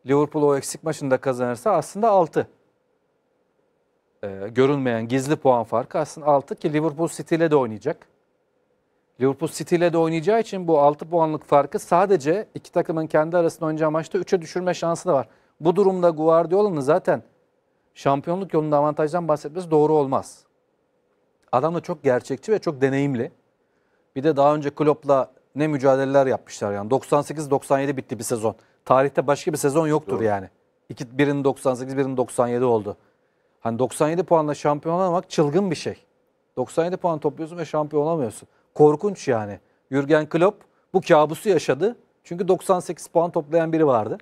Liverpool o eksik maçında kazanırsa aslında 6. Ee, görünmeyen gizli puan farkı aslında 6 ki Liverpool City ile de oynayacak. Liverpool City ile de oynayacağı için bu 6 puanlık farkı sadece iki takımın kendi arasında oynayacağı maçta 3'e düşürme şansı da var. Bu durumda Guardiola'nın zaten şampiyonluk yolunda avantajdan bahsetmesi doğru olmaz. Adam da çok gerçekçi ve çok deneyimli. Bir de daha önce Klopp'la ne mücadeleler yapmışlar yani. 98-97 bitti bir sezon tarihte başka bir sezon yoktur Doğru. yani. İki, birinin 98, birinin 97 oldu. Hani 97 puanla şampiyon olmak çılgın bir şey. 97 puan topluyorsun ve şampiyon olamıyorsun. Korkunç yani. Jürgen Klopp bu kabusu yaşadı. Çünkü 98 puan toplayan biri vardı.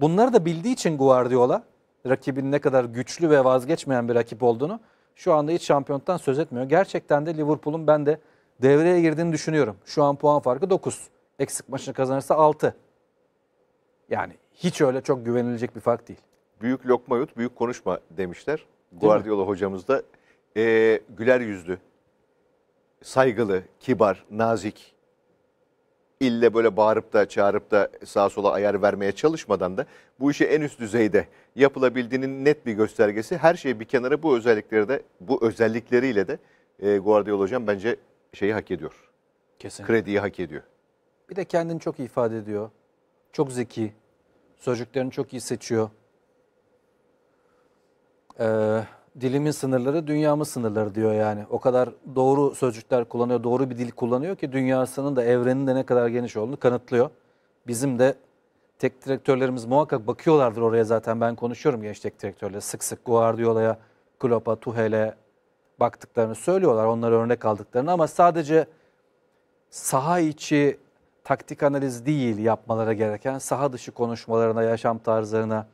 Bunları da bildiği için Guardiola rakibin ne kadar güçlü ve vazgeçmeyen bir rakip olduğunu şu anda hiç şampiyonluktan söz etmiyor. Gerçekten de Liverpool'un ben de devreye girdiğini düşünüyorum. Şu an puan farkı 9. Eksik maçını kazanırsa 6. Yani hiç öyle çok güvenilecek bir fark değil. Büyük lokma yut, büyük konuşma demişler. Guardiola hocamız da e, güler yüzlü, saygılı, kibar, nazik. İlle böyle bağırıp da çağırıp da sağa sola ayar vermeye çalışmadan da bu işi en üst düzeyde yapılabildiğinin net bir göstergesi. Her şeyi bir kenara bu özellikleri de bu özellikleriyle de e, Guardiola hocam bence şeyi hak ediyor. Kesinlikle. Krediyi hak ediyor. Bir de kendini çok ifade ediyor. Çok zeki. Sözcüklerini çok iyi seçiyor. Ee, dilimin sınırları dünyamın sınırları diyor yani. O kadar doğru sözcükler kullanıyor, doğru bir dil kullanıyor ki dünyasının da evrenin de ne kadar geniş olduğunu kanıtlıyor. Bizim de tek direktörlerimiz muhakkak bakıyorlardır oraya zaten. Ben konuşuyorum genç tek direktörle sık sık Guardiola'ya, Klopp'a, Tuhel'e baktıklarını söylüyorlar. Onlara örnek aldıklarını ama sadece saha içi taktik analiz değil yapmaları gereken saha dışı konuşmalarına, yaşam tarzlarına,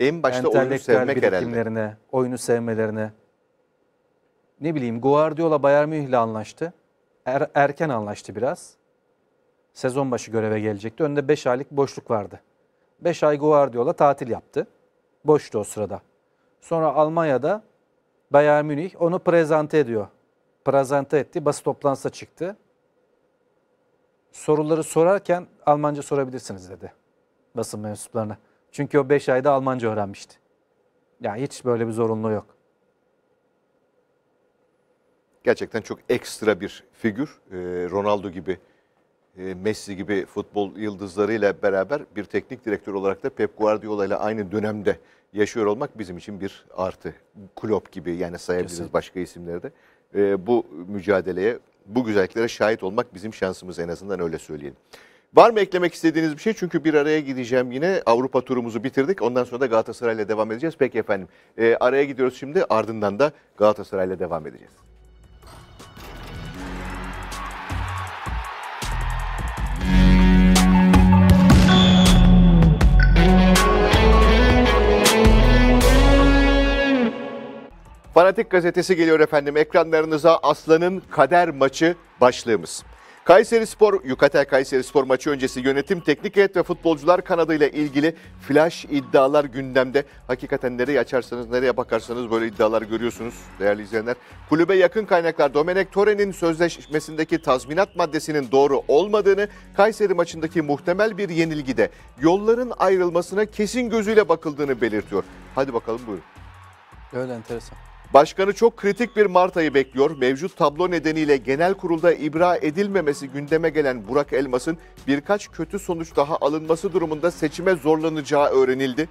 en başta oyunu sevmek herhalde. oyunu sevmelerine. Ne bileyim Guardiola Bayern Münih ile anlaştı. Er, erken anlaştı biraz. Sezon başı göreve gelecekti. Önde 5 aylık boşluk vardı. 5 ay Guardiola tatil yaptı. Boştu o sırada. Sonra Almanya'da Bayern Münih onu prezente ediyor. Prezente etti. Basın toplantısı çıktı soruları sorarken Almanca sorabilirsiniz dedi basın mensuplarına. Çünkü o 5 ayda Almanca öğrenmişti. Yani hiç böyle bir zorunluluğu yok. Gerçekten çok ekstra bir figür. Ee, Ronaldo gibi, e, Messi gibi futbol yıldızlarıyla beraber bir teknik direktör olarak da Pep Guardiola ile aynı dönemde yaşıyor olmak bizim için bir artı. Klopp gibi yani sayabiliriz Kesinlikle. başka isimleri de. Ee, bu mücadeleye bu güzelliklere şahit olmak bizim şansımız en azından öyle söyleyelim. Var mı eklemek istediğiniz bir şey? Çünkü bir araya gideceğim yine. Avrupa turumuzu bitirdik. Ondan sonra da Galatasaray'la devam edeceğiz. Peki efendim. E, araya gidiyoruz şimdi. Ardından da Galatasaray'la devam edeceğiz. Fanatik gazetesi geliyor efendim ekranlarınıza Aslan'ın kader maçı başlığımız. Kayseri Spor, Yukatel Kayseri Spor maçı öncesi yönetim, teknik heyet ve futbolcular kanadıyla ilgili flash iddialar gündemde. Hakikaten nereye açarsanız, nereye bakarsanız böyle iddialar görüyorsunuz değerli izleyenler. Kulübe yakın kaynaklar Domenek Tore'nin sözleşmesindeki tazminat maddesinin doğru olmadığını, Kayseri maçındaki muhtemel bir yenilgide yolların ayrılmasına kesin gözüyle bakıldığını belirtiyor. Hadi bakalım buyurun. Öyle enteresan. Başkanı çok kritik bir Mart ayı bekliyor. Mevcut tablo nedeniyle genel kurulda ibra edilmemesi gündeme gelen Burak Elmas'ın birkaç kötü sonuç daha alınması durumunda seçime zorlanacağı öğrenildi.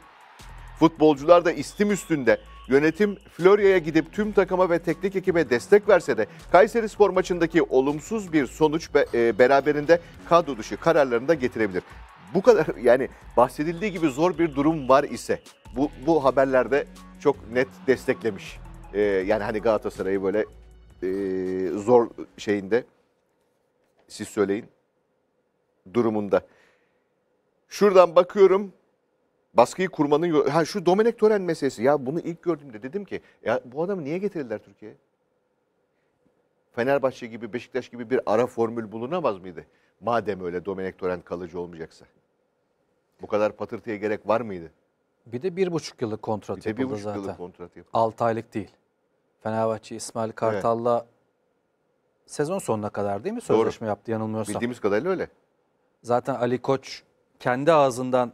Futbolcular da istim üstünde. Yönetim Florya'ya gidip tüm takıma ve teknik ekibe destek verse de Kayseri Spor maçındaki olumsuz bir sonuç e, beraberinde kadro dışı kararlarını da getirebilir. Bu kadar yani bahsedildiği gibi zor bir durum var ise bu, bu haberlerde çok net desteklemiş. Ee, yani hani Galatasaray'ı böyle e, zor şeyinde siz söyleyin durumunda. Şuradan bakıyorum baskıyı kurmanın ha şu Domenek Tören meselesi ya bunu ilk gördüğümde dedim ki ya bu adamı niye getirdiler Türkiye'ye? Fenerbahçe gibi Beşiktaş gibi bir ara formül bulunamaz mıydı? Madem öyle Domenek Tören kalıcı olmayacaksa. Bu kadar patırtıya gerek var mıydı? Bir de bir buçuk yıllık kontrat bir yapıldı bir buçuk zaten. Yıllık kontrat yapıldı. Altı aylık değil. Fenerbahçe İsmail Kartal'la sezon sonuna kadar değil mi Doğru. sözleşme yaptı yanılmıyorsam. Bildiğimiz kadarıyla öyle. Zaten Ali Koç kendi ağzından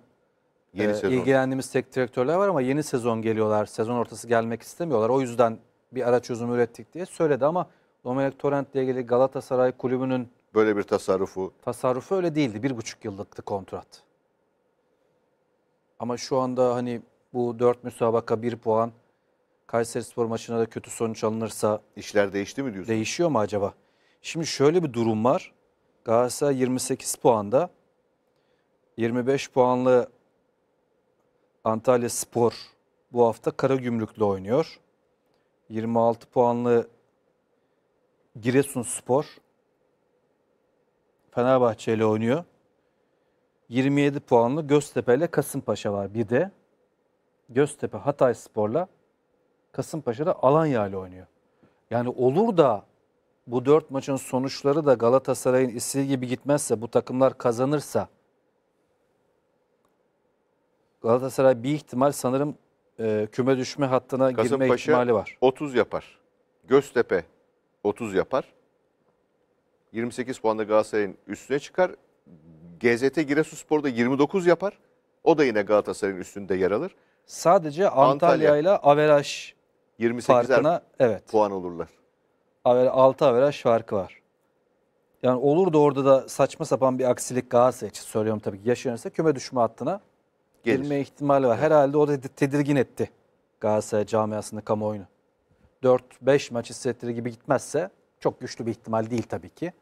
Yeni e, ilgilendiğimiz tek direktörler var ama yeni sezon geliyorlar. Sezon ortası gelmek istemiyorlar. O yüzden bir ara çözüm ürettik diye söyledi ama Torrent Torrent'le ilgili Galatasaray kulübünün Böyle bir tasarrufu. tasarrufu öyle değildi. Bir buçuk yıllıktı kontrat. Ama şu anda hani bu dört müsabaka bir puan Kayseri Spor maçına da kötü sonuç alınırsa işler değişti mi diyorsun? değişiyor mu acaba? Şimdi şöyle bir durum var. Galatasaray 28 puanda 25 puanlı Antalya Spor bu hafta Karagümrük'le oynuyor. 26 puanlı Giresun Spor Fenerbahçe ile oynuyor. 27 puanlı Göztepe ile Kasımpaşa var. Bir de Göztepe Hatay Spor'la Kasımpaşa'da Alanya ile oynuyor. Yani olur da bu dört maçın sonuçları da Galatasaray'ın istediği gibi gitmezse, bu takımlar kazanırsa Galatasaray bir ihtimal sanırım e, küme düşme hattına girme ihtimali var. 30 yapar. Göztepe 30 yapar. 28 puanda Galatasaray'ın üstüne çıkar. GZT Giresunspor'da 29 yapar. O da yine Galatasaray'ın üstünde yer alır. Sadece Antalya ile Averaj 28'er evet. puan olurlar. 6 averaj farkı var. Yani olur da orada da saçma sapan bir aksilik Galatasaray için söylüyorum tabii ki yaşanırsa küme düşme hattına Gelir. girme ihtimali var. Herhalde o da tedirgin etti Galatasaray camiasını, kamuoyunu. 4-5 maç hissettiği gibi gitmezse çok güçlü bir ihtimal değil tabii ki.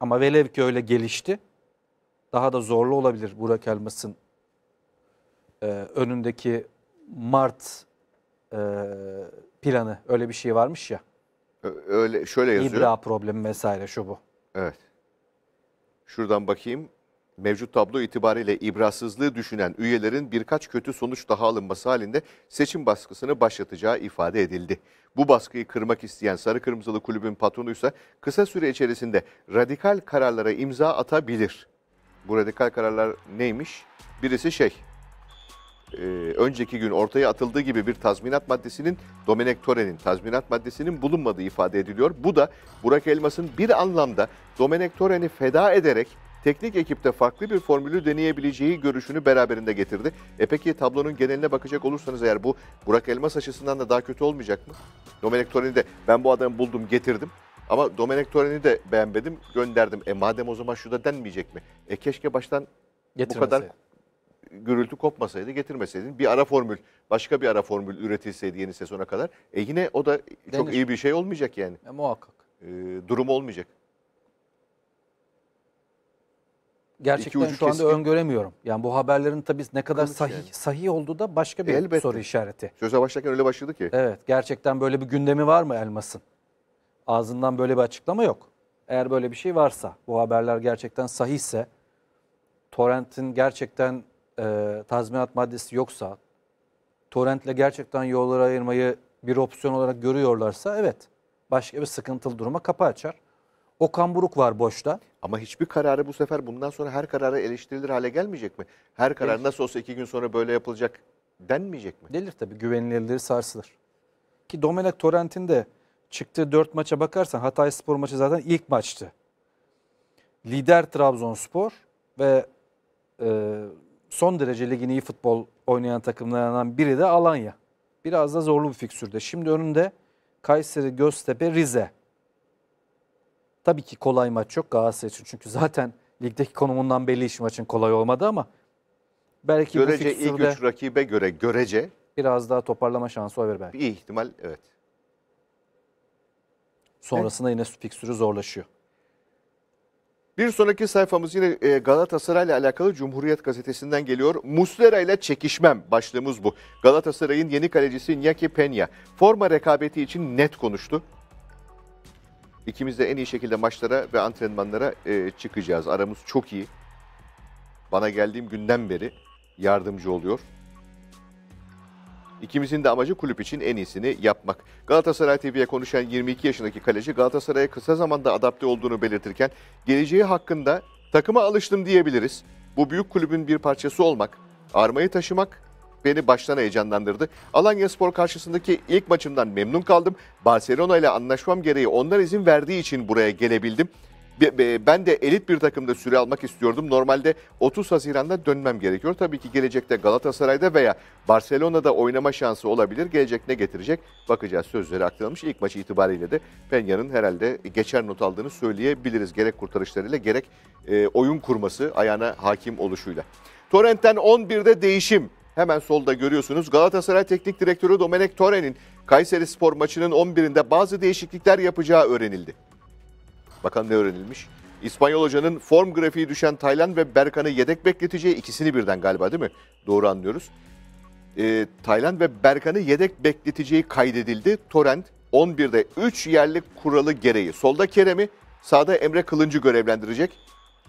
Ama velev ki öyle gelişti. Daha da zorlu olabilir Burak Elmas'ın e, önündeki Mart planı öyle bir şey varmış ya. Öyle şöyle yazıyor. İbra problemi vesaire şu bu. Evet. Şuradan bakayım. Mevcut tablo itibariyle ibrasızlığı düşünen üyelerin birkaç kötü sonuç daha alınması halinde seçim baskısını başlatacağı ifade edildi. Bu baskıyı kırmak isteyen Sarı Kırmızılı Kulübün patronuysa kısa süre içerisinde radikal kararlara imza atabilir. Bu radikal kararlar neymiş? Birisi şey, e, önceki gün ortaya atıldığı gibi bir tazminat maddesinin Domenek Toren'in tazminat maddesinin bulunmadığı ifade ediliyor. Bu da Burak Elmas'ın bir anlamda Domenek Toren'i feda ederek teknik ekipte farklı bir formülü deneyebileceği görüşünü beraberinde getirdi. E peki tablonun geneline bakacak olursanız eğer bu Burak Elmas açısından da daha kötü olmayacak mı? Domenek Toren'i de ben bu adamı buldum getirdim. Ama Domenek Toren'i de beğenmedim, gönderdim. E madem o zaman şu denmeyecek mi? E keşke baştan bu kadar gürültü kopmasaydı getirmeseydin. Bir ara formül, başka bir ara formül üretilseydi yeni sezona kadar. E yine o da çok iyi bir şey olmayacak yani. E, muhakkak. E, durum olmayacak. Gerçekten şu anda keskin. öngöremiyorum. Yani bu haberlerin tabii ne kadar Kılıç sahih, yani. sahih olduğu da başka bir Elbette. soru işareti. Söze başlarken öyle başladı ki. Evet gerçekten böyle bir gündemi var mı Elmas'ın? Ağzından böyle bir açıklama yok. Eğer böyle bir şey varsa, bu haberler gerçekten sahihse, Torrent'in gerçekten e, tazminat maddesi yoksa, torrentle gerçekten yolları ayırmayı bir opsiyon olarak görüyorlarsa evet başka bir sıkıntılı duruma kapı açar. O kamburuk var boşta. Ama hiçbir kararı bu sefer bundan sonra her kararı eleştirilir hale gelmeyecek mi? Her karar nasıl olsa iki gün sonra böyle yapılacak denmeyecek mi? Delir tabii güvenilirleri sarsılır. Ki Domenek Torrent'in de çıktığı dört maça bakarsan Hatay Spor maçı zaten ilk maçtı. Lider Trabzonspor ve e, son derece ligin iyi futbol oynayan takımlarından biri de Alanya. Biraz da zorlu bir fikstürde. Şimdi önünde Kayseri, Göztepe, Rize. Tabii ki kolay maç yok Galatasaray için. Çünkü zaten ligdeki konumundan belli iş maçın kolay olmadı ama belki görece bu fikstürde... Görece ilk üç rakibe göre görece... Biraz daha toparlama şansı olabilir belki. Bir ihtimal evet. Sonrasında evet. yine fikstürü zorlaşıyor. Bir sonraki sayfamız yine e, Galatasaray ile alakalı Cumhuriyet Gazetesi'nden geliyor. Muslera ile çekişmem başlığımız bu. Galatasaray'ın yeni kalecisi Nyaki Pena forma rekabeti için net konuştu. İkimiz de en iyi şekilde maçlara ve antrenmanlara e, çıkacağız. Aramız çok iyi. Bana geldiğim günden beri yardımcı oluyor. İkimizin de amacı kulüp için en iyisini yapmak. Galatasaray TV'ye konuşan 22 yaşındaki kaleci Galatasaray'a kısa zamanda adapte olduğunu belirtirken geleceği hakkında takıma alıştım diyebiliriz. Bu büyük kulübün bir parçası olmak, armayı taşımak beni baştan heyecanlandırdı. Alanya Spor karşısındaki ilk maçımdan memnun kaldım. Barcelona ile anlaşmam gereği onlar izin verdiği için buraya gelebildim. Ben de elit bir takımda süre almak istiyordum. Normalde 30 Haziran'da dönmem gerekiyor. Tabii ki gelecekte Galatasaray'da veya Barcelona'da oynama şansı olabilir. Gelecek ne getirecek bakacağız sözleri aktarılmış. İlk maçı itibariyle de Penya'nın herhalde geçer not aldığını söyleyebiliriz. Gerek kurtarışlarıyla gerek e, oyun kurması, ayağına hakim oluşuyla. Torrent'ten 11'de değişim. Hemen solda görüyorsunuz Galatasaray Teknik Direktörü Domenek Torren'in Kayseri Spor maçının 11'inde bazı değişiklikler yapacağı öğrenildi. Bakalım ne öğrenilmiş. İspanyol hocanın form grafiği düşen Taylan ve Berkan'ı yedek bekleteceği ikisini birden galiba değil mi? Doğru anlıyoruz. Ee, Taylan ve Berkan'ı yedek bekleteceği kaydedildi. Torrent 11'de 3 yerli kuralı gereği. Solda Kerem'i, sağda Emre Kılıncı görevlendirecek.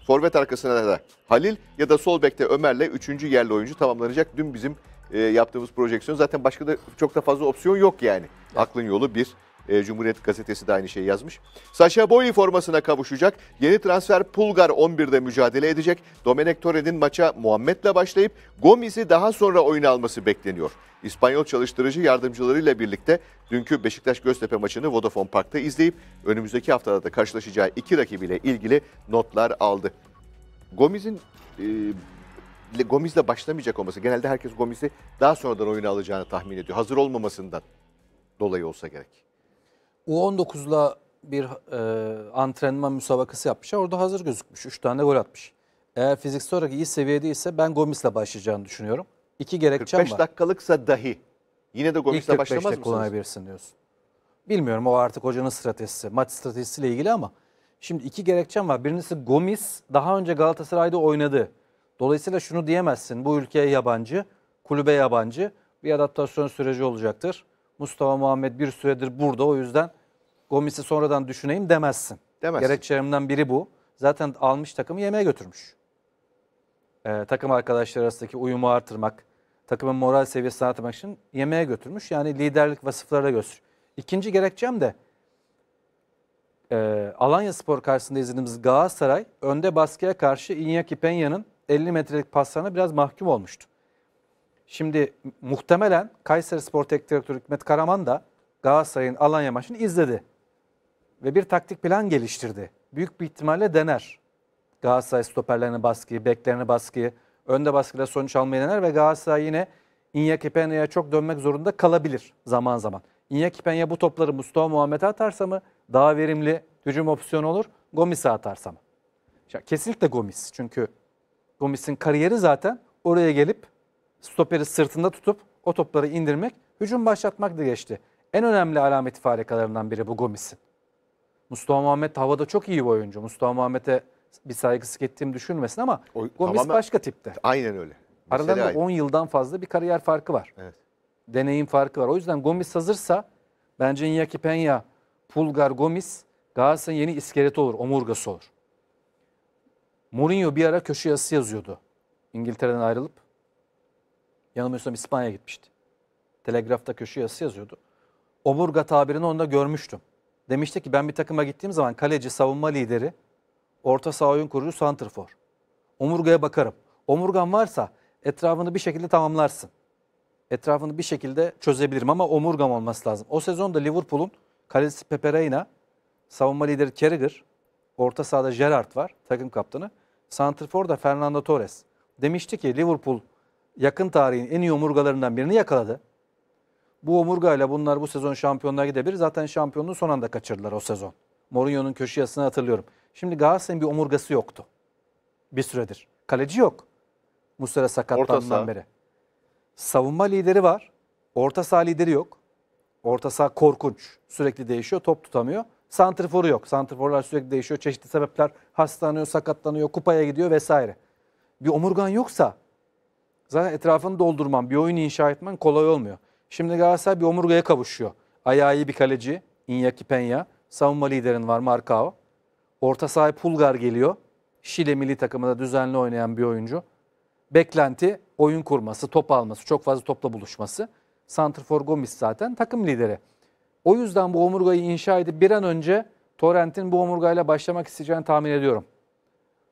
Forvet arkasına da Halil ya da sol bekte Ömer'le 3. yerli oyuncu tamamlanacak. Dün bizim e, yaptığımız projeksiyon zaten başka da çok da fazla opsiyon yok yani. Aklın yolu bir. E, Cumhuriyet gazetesi de aynı şeyi yazmış. Sasha Boy formasına kavuşacak. Yeni transfer Pulgar 11'de mücadele edecek. Domenek Torre'nin maça Muhammed'le başlayıp Gomis'i daha sonra oyuna alması bekleniyor. İspanyol çalıştırıcı yardımcılarıyla birlikte dünkü Beşiktaş-Göztepe maçını Vodafone Park'ta izleyip önümüzdeki haftada da karşılaşacağı iki rakibiyle ilgili notlar aldı. Gomis'in e, Gomis'le başlamayacak olması. Genelde herkes Gomis'i daha sonradan oyuna alacağını tahmin ediyor. Hazır olmamasından dolayı olsa gerek. U19'la bir e, antrenman müsabakası yapmış, Orada hazır gözükmüş. 3 tane gol atmış. Eğer fiziksel olarak iyi seviyede ise ben Gomis'le başlayacağını düşünüyorum. İki gerekçem 45 var. dakikalıksa dahi yine de İlk Gomis'le 45'te başlamaz mısınız? kullanabilirsin diyorsun. Bilmiyorum o artık hocanın stratejisi, maç stratejisiyle ilgili ama şimdi iki gerekçem var. Birincisi Gomis daha önce Galatasaray'da oynadı. Dolayısıyla şunu diyemezsin. Bu ülkeye yabancı, kulübe yabancı bir adaptasyon süreci olacaktır. Mustafa Muhammed bir süredir burada o yüzden Gomis'i sonradan düşüneyim demezsin. Demezsin. Gerekçelerimden biri bu. Zaten almış takımı yemeğe götürmüş. Ee, takım arkadaşları arasındaki uyumu artırmak, takımın moral seviyesini artırmak için yemeğe götürmüş. Yani liderlik vasıfları da gösteriyor. İkinci gerekçem de e, Alanya Spor karşısında izlediğimiz Galatasaray önde baskıya karşı Iñaki Peña'nın 50 metrelik paslarına biraz mahkum olmuştu. Şimdi muhtemelen Kayseri Spor Tek Direktörü Hikmet Karaman da Galatasaray'ın Alanya maçını izledi. Ve bir taktik plan geliştirdi. Büyük bir ihtimalle dener. Galatasaray stoperlerine baskıyı, beklerine baskıyı, önde baskıyla sonuç almayı dener ve Galatasaray yine Iñaki Peña'ya çok dönmek zorunda kalabilir zaman zaman. Iñaki Peña bu topları Mustafa Muhammed'e atarsa mı daha verimli hücum opsiyonu olur? Gomis'e atarsa mı? kesinlikle Gomis. Çünkü Gomis'in kariyeri zaten oraya gelip stoperi sırtında tutup o topları indirmek, hücum başlatmak da geçti. En önemli alamet farikalarından biri bu Gomis'in. Mustafa Muhammed havada çok iyi bir oyuncu. Mustafa Muhammed'e bir saygısızlık ettiğimi düşünmesin ama o, Gomis tamamen, başka tipte. Aynen öyle. Mesela Aralarında aynı. 10 yıldan fazla bir kariyer farkı var. Evet. Deneyim farkı var. O yüzden Gomis hazırsa bence Iñaki Peña, Pulgar, Gomis Galatasaray'ın yeni iskeleti olur, omurgası olur. Mourinho bir ara köşe yazısı yazıyordu. İngiltere'den ayrılıp Yanılmıyorsam İspanya gitmişti. Telegraf'ta köşe yazısı yazıyordu. Omurga tabirini onda görmüştüm. Demişti ki ben bir takıma gittiğim zaman kaleci, savunma lideri, orta saha oyun kurucu, santrfor. Omurgaya bakarım. Omurgan varsa etrafını bir şekilde tamamlarsın. Etrafını bir şekilde çözebilirim ama omurgam olması lazım. O sezonda Liverpool'un kalecisi Pepe Reina, savunma lideri Carragher, orta sahada Gerrard var takım kaptanı. Santrfor da Fernando Torres. Demişti ki Liverpool yakın tarihin en iyi omurgalarından birini yakaladı. Bu omurgayla bunlar bu sezon şampiyonlar gidebilir. Zaten şampiyonluğu son anda kaçırdılar o sezon. Mourinho'nun köşe yazısını hatırlıyorum. Şimdi Galatasaray'ın bir omurgası yoktu. Bir süredir. Kaleci yok. Muslera sakatlandığından beri. Savunma lideri var. Orta saha lideri yok. Orta saha korkunç. Sürekli değişiyor. Top tutamıyor. Santriforu yok. Santriforlar sürekli değişiyor. Çeşitli sebepler. Hastalanıyor, sakatlanıyor, kupaya gidiyor vesaire. Bir omurgan yoksa Zaten etrafını doldurman, bir oyun inşa etmen kolay olmuyor. Şimdi Galatasaray bir omurgaya kavuşuyor. Ayağı iyi bir kaleci, Iñaki Peña. Savunma liderin var Marcao. Orta sahaya Pulgar geliyor. Şile milli takımında düzenli oynayan bir oyuncu. Beklenti oyun kurması, top alması, çok fazla topla buluşması. Santrfor Gomis zaten takım lideri. O yüzden bu omurgayı inşa edip bir an önce Torrent'in bu omurgayla başlamak isteyeceğini tahmin ediyorum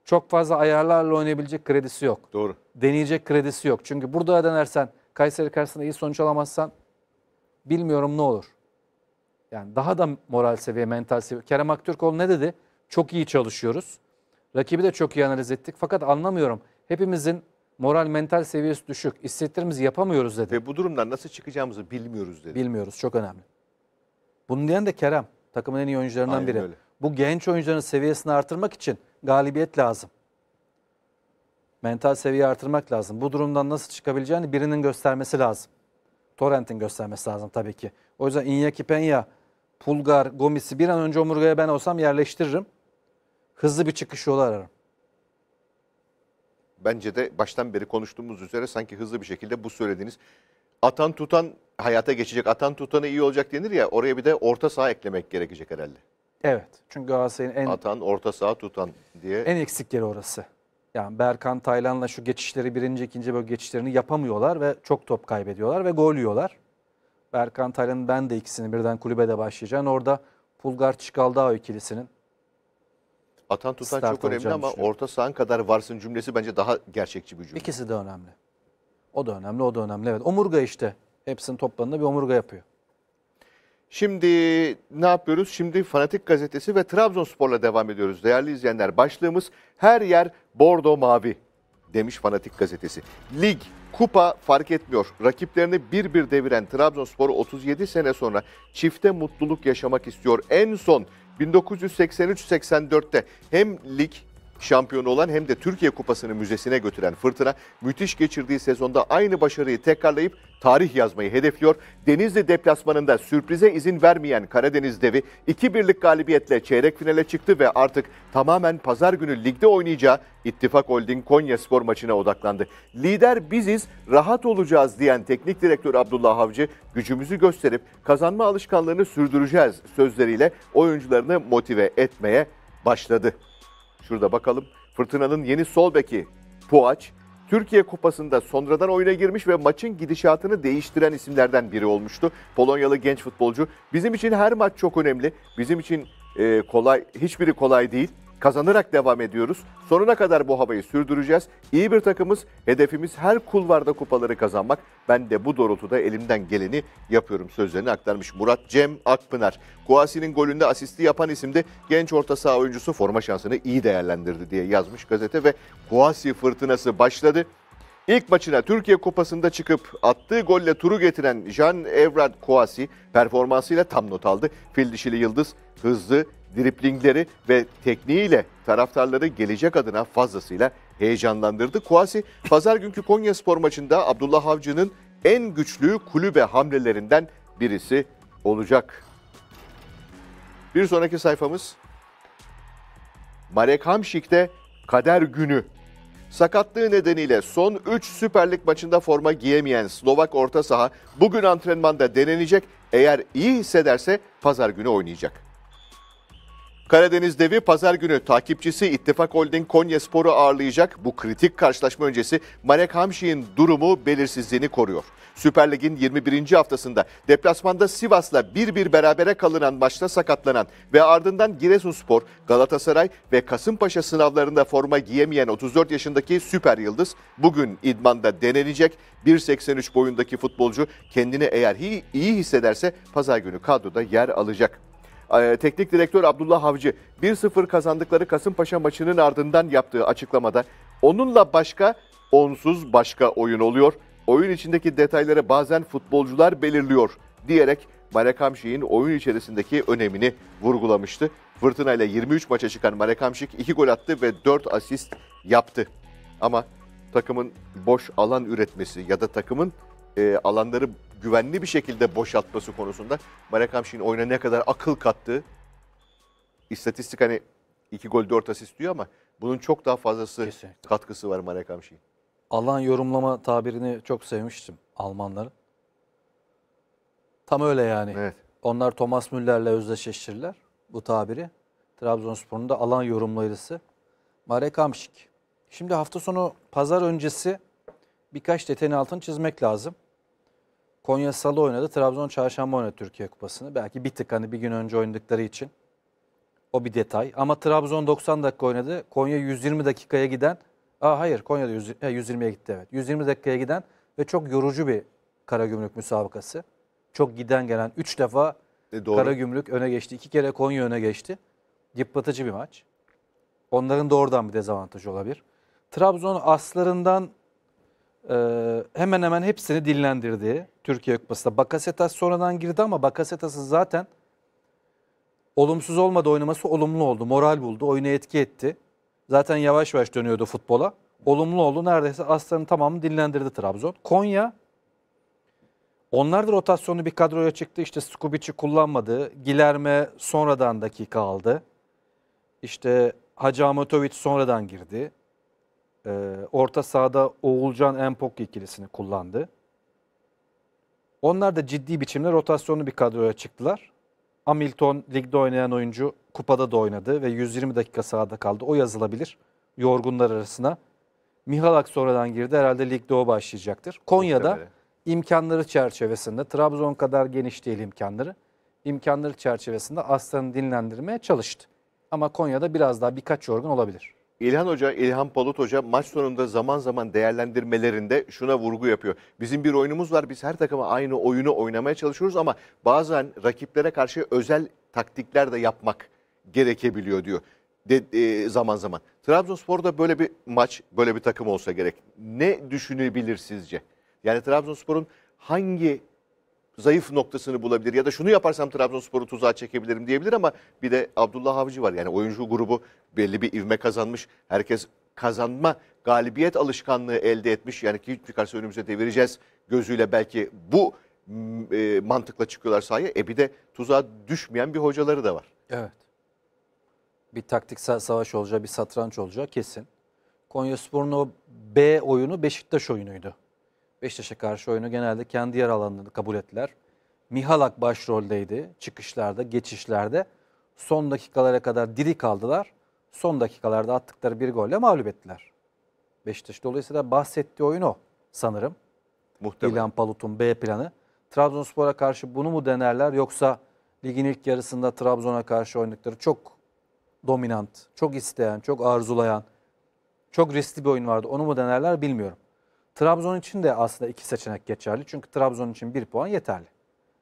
çok fazla ayarlarla oynayabilecek kredisi yok. Doğru. Deneyecek kredisi yok. Çünkü burada denersen Kayseri karşısında iyi sonuç alamazsan bilmiyorum ne olur. Yani daha da moral seviye, mental seviye. Kerem Aktürkoğlu ne dedi? Çok iyi çalışıyoruz. Rakibi de çok iyi analiz ettik. Fakat anlamıyorum. Hepimizin moral, mental seviyesi düşük. İsteklerimizi yapamıyoruz dedi. Ve bu durumdan nasıl çıkacağımızı bilmiyoruz dedi. Bilmiyoruz. Çok önemli. Bunu diyen de Kerem. Takımın en iyi oyuncularından Aynen biri. Öyle. Bu genç oyuncuların seviyesini artırmak için galibiyet lazım. Mental seviye artırmak lazım. Bu durumdan nasıl çıkabileceğini birinin göstermesi lazım. Torrent'in göstermesi lazım tabii ki. O yüzden Iñaki Peña, Pulgar, Gomis'i bir an önce omurgaya ben olsam yerleştiririm. Hızlı bir çıkış yolu ararım. Bence de baştan beri konuştuğumuz üzere sanki hızlı bir şekilde bu söylediğiniz atan tutan hayata geçecek, atan tutanı iyi olacak denir ya oraya bir de orta saha eklemek gerekecek herhalde. Evet. Çünkü Galatasaray'ın en Atan, orta saha tutan diye. en eksik yeri orası. Yani Berkan Taylan'la şu geçişleri birinci ikinci böyle geçişlerini yapamıyorlar ve çok top kaybediyorlar ve gol yiyorlar. Berkan Taylan'ın ben de ikisini birden kulübede başlayacağım. orada Pulgar Çıkaldao ikilisinin Atan tutan çok önemli ama orta sahan kadar varsın cümlesi bence daha gerçekçi bir cümle. İkisi de önemli. O da önemli, o da önemli. Evet, omurga işte. Hepsinin toplamında bir omurga yapıyor. Şimdi ne yapıyoruz? Şimdi Fanatik Gazetesi ve Trabzonspor'la devam ediyoruz. Değerli izleyenler başlığımız her yer bordo mavi demiş Fanatik Gazetesi. Lig, kupa fark etmiyor. Rakiplerini bir bir deviren Trabzonspor 37 sene sonra çifte mutluluk yaşamak istiyor. En son 1983-84'te hem lig şampiyonu olan hem de Türkiye Kupası'nı müzesine götüren Fırtına müthiş geçirdiği sezonda aynı başarıyı tekrarlayıp tarih yazmayı hedefliyor. Denizli deplasmanında sürprize izin vermeyen Karadeniz devi 2-1'lik galibiyetle çeyrek finale çıktı ve artık tamamen pazar günü ligde oynayacağı İttifak Holding Konya Spor maçına odaklandı. Lider biziz, rahat olacağız diyen teknik direktör Abdullah Avcı gücümüzü gösterip kazanma alışkanlığını sürdüreceğiz sözleriyle oyuncularını motive etmeye başladı. Şurada bakalım. Fırtınanın yeni sol beki Puaç, Türkiye Kupası'nda sonradan oyuna girmiş ve maçın gidişatını değiştiren isimlerden biri olmuştu. Polonyalı genç futbolcu. Bizim için her maç çok önemli. Bizim için e, kolay, hiçbiri kolay değil. Kazanarak devam ediyoruz. Sonuna kadar bu havayı sürdüreceğiz. İyi bir takımız. Hedefimiz her kulvarda kupaları kazanmak. Ben de bu doğrultuda elimden geleni yapıyorum sözlerini aktarmış Murat Cem Akpınar. Kuasi'nin golünde asisti yapan isim de genç orta saha oyuncusu forma şansını iyi değerlendirdi diye yazmış gazete ve Kuasi fırtınası başladı. İlk maçına Türkiye Kupası'nda çıkıp attığı golle turu getiren Jean Evrad Kuasi performansıyla tam not aldı. Fil dişili yıldız hızlı, driplingleri ve tekniğiyle taraftarları gelecek adına fazlasıyla heyecanlandırdı. Kuasi pazar günkü Konya Spor maçında Abdullah Avcı'nın en güçlü kulübe hamlelerinden birisi olacak. Bir sonraki sayfamız Marek Hamşik'te kader günü. Sakatlığı nedeniyle son 3 Süper Lig maçında forma giyemeyen Slovak orta saha bugün antrenmanda denenecek. Eğer iyi hissederse pazar günü oynayacak. Karadeniz devi pazar günü takipçisi İttifak Holding Konya Sporu ağırlayacak. Bu kritik karşılaşma öncesi Marek Hamşik'in durumu belirsizliğini koruyor. Süper Lig'in 21. haftasında deplasmanda Sivas'la 1-1 berabere kalınan maçta sakatlanan ve ardından Giresunspor, Galatasaray ve Kasımpaşa sınavlarında forma giyemeyen 34 yaşındaki süper yıldız bugün idmanda denenecek. 1.83 boyundaki futbolcu kendini eğer iyi hissederse pazar günü kadroda yer alacak. Ee, teknik direktör Abdullah Avcı 1-0 kazandıkları Kasımpaşa maçının ardından yaptığı açıklamada onunla başka onsuz başka oyun oluyor. Oyun içindeki detayları bazen futbolcular belirliyor diyerek Marekamşik'in oyun içerisindeki önemini vurgulamıştı. Fırtına ile 23 maça çıkan Marekamşik 2 gol attı ve 4 asist yaptı. Ama takımın boş alan üretmesi ya da takımın e, alanları güvenli bir şekilde boşaltması konusunda Marek Hamşik'in oyuna ne kadar akıl kattığı istatistik hani iki gol dört asist diyor ama bunun çok daha fazlası Kesinlikle. katkısı var Marek Hamşik'in. Alan yorumlama tabirini çok sevmiştim Almanların. Tam öyle yani. Evet. Onlar Thomas Müller'le özdeşleştirirler bu tabiri. Trabzonspor'un da alan yorumlayıcısı Marek Hamşik. Şimdi hafta sonu pazar öncesi birkaç detayın altını çizmek lazım. Konya Salı oynadı, Trabzon Çarşamba oynadı Türkiye Kupası'nı. Belki bir tık hani bir gün önce oynadıkları için. O bir detay. Ama Trabzon 90 dakika oynadı. Konya 120 dakikaya giden. Aa hayır Konya'da 100, 120'ye gitti evet. 120 dakikaya giden ve çok yorucu bir Karagümrük müsabakası. Çok giden gelen 3 defa e doğru. Karagümrük öne geçti. 2 kere Konya öne geçti. Yıpratıcı bir maç. Onların da oradan bir dezavantajı olabilir. Trabzon aslarından e, hemen hemen hepsini dinlendirdi Türkiye Kupası'nda. Bakasetas sonradan girdi ama Bakasetas'ın zaten olumsuz olmadı oynaması olumlu oldu. Moral buldu, oyuna etki etti. Zaten yavaş yavaş dönüyordu futbola. Olumlu oldu. Neredeyse aslanın tamamını dinlendirdi Trabzon. Konya onlar da rotasyonu bir kadroya çıktı. İşte Skubic'i kullanmadı. Gilerme sonradan dakika aldı. İşte Hacı Amatoviç sonradan girdi e, orta sahada Oğulcan Empok ikilisini kullandı. Onlar da ciddi biçimde rotasyonlu bir kadroya çıktılar. Hamilton ligde oynayan oyuncu kupada da oynadı ve 120 dakika sahada kaldı. O yazılabilir yorgunlar arasına. Mihalak sonradan girdi. Herhalde ligde o başlayacaktır. Konya'da Muhtemelen. imkanları çerçevesinde Trabzon kadar geniş değil imkanları. İmkanları çerçevesinde Aslan'ı dinlendirmeye çalıştı. Ama Konya'da biraz daha birkaç yorgun olabilir. İlhan Hoca, İlhan Palut Hoca maç sonunda zaman zaman değerlendirmelerinde şuna vurgu yapıyor. Bizim bir oyunumuz var. Biz her takıma aynı oyunu oynamaya çalışıyoruz ama bazen rakiplere karşı özel taktikler de yapmak gerekebiliyor diyor. De, e, zaman zaman. Trabzonspor'da böyle bir maç, böyle bir takım olsa gerek. Ne düşünebilir sizce? Yani Trabzonspor'un hangi zayıf noktasını bulabilir ya da şunu yaparsam Trabzonspor'u tuzağa çekebilirim diyebilir ama bir de Abdullah Avcı var. Yani oyuncu grubu belli bir ivme kazanmış. Herkes kazanma, galibiyet alışkanlığı elde etmiş. Yani kim karşı önümüze devireceğiz gözüyle belki bu mm, e, mantıkla çıkıyorlar sahaya. E bir de tuzağa düşmeyen bir hocaları da var. Evet. Bir taktik savaş olacak, bir satranç olacak kesin. Konyaspor'un o B oyunu Beşiktaş oyunuydu. Beşiktaş'a karşı oyunu genelde kendi yer alanlarını kabul ettiler. Mihalak başroldeydi çıkışlarda, geçişlerde. Son dakikalara kadar diri kaldılar. Son dakikalarda attıkları bir golle mağlup ettiler. Beşiktaş dolayısıyla bahsettiği oyun o sanırım. Muhtemelen. İlhan Palut'un B planı. Trabzonspor'a karşı bunu mu denerler yoksa ligin ilk yarısında Trabzon'a karşı oynadıkları çok dominant, çok isteyen, çok arzulayan, çok riskli bir oyun vardı. Onu mu denerler bilmiyorum. Trabzon için de aslında iki seçenek geçerli. Çünkü Trabzon için bir puan yeterli.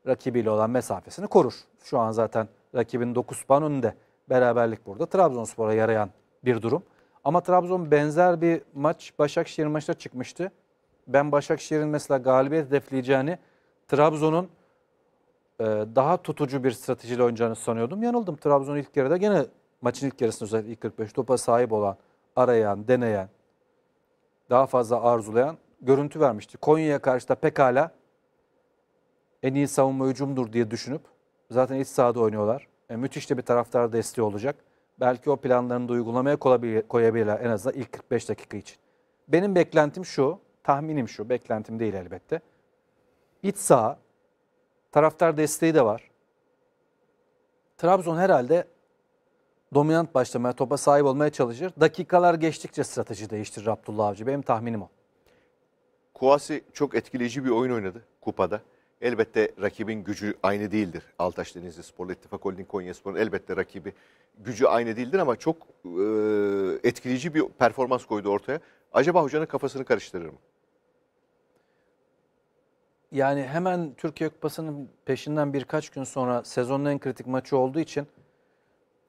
Rakibiyle olan mesafesini korur. Şu an zaten rakibin 9 puan önünde. Beraberlik burada Trabzonspor'a yarayan bir durum. Ama Trabzon benzer bir maç Başakşehir maçta çıkmıştı. Ben Başakşehir'in mesela galibiyet hedefleyeceğini Trabzon'un e, daha tutucu bir stratejiyle oynayacağını sanıyordum. Yanıldım. Trabzon ilk yarıda gene maçın ilk yarısında özellikle ilk 45 topa sahip olan, arayan, deneyen, daha fazla arzulayan görüntü vermişti. Konya'ya karşı da pekala en iyi savunma hücumdur diye düşünüp zaten iç sahada oynuyorlar. E, müthiş de bir taraftar desteği olacak. Belki o planlarını da uygulamaya koyabilirler en azından ilk 45 dakika için. Benim beklentim şu, tahminim şu, beklentim değil elbette. İç saha, taraftar desteği de var. Trabzon herhalde dominant başlamaya, topa sahip olmaya çalışır. Dakikalar geçtikçe strateji değiştirir Abdullah Avcı. Benim tahminim o. Kuvasi çok etkileyici bir oyun oynadı kupada. Elbette rakibin gücü aynı değildir. Altaş Denizli Spor'la İttifak Holding Konya Spor'un elbette rakibi gücü aynı değildir ama çok e, etkileyici bir performans koydu ortaya. Acaba hocanın kafasını karıştırır mı? Yani hemen Türkiye Kupası'nın peşinden birkaç gün sonra sezonun en kritik maçı olduğu için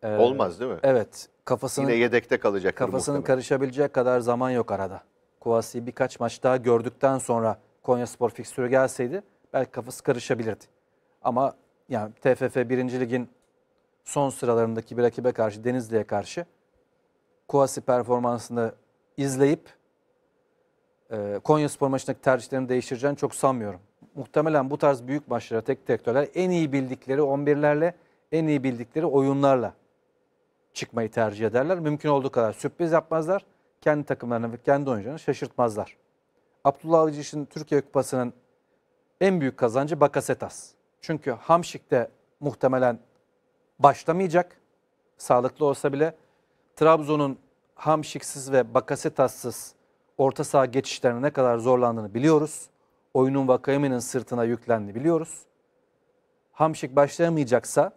e, olmaz değil mi? Evet. Kafasının yine yedekte kalacak. Kafasının muhtemelen. karışabilecek kadar zaman yok arada. Kuvasi'yi birkaç maç daha gördükten sonra Konya Spor fikstürü gelseydi belki kafası karışabilirdi. Ama yani TFF 1. Lig'in son sıralarındaki bir rakibe karşı Denizli'ye karşı Kuvasi performansını izleyip e, Konya Spor maçındaki tercihlerini değiştireceğini çok sanmıyorum. Muhtemelen bu tarz büyük maçlara tek direktörler en iyi bildikleri 11'lerle, en iyi bildikleri oyunlarla çıkmayı tercih ederler. Mümkün olduğu kadar sürpriz yapmazlar kendi takımlarını ve kendi oyuncularını şaşırtmazlar. Abdullah Avcı için Türkiye Kupası'nın en büyük kazancı Bakasetas. Çünkü Hamşik'te muhtemelen başlamayacak sağlıklı olsa bile Trabzon'un Hamşiksiz ve Bakasetassız orta saha geçişlerine ne kadar zorlandığını biliyoruz. Oyunun Vakayemi'nin sırtına yüklendi biliyoruz. Hamşik başlayamayacaksa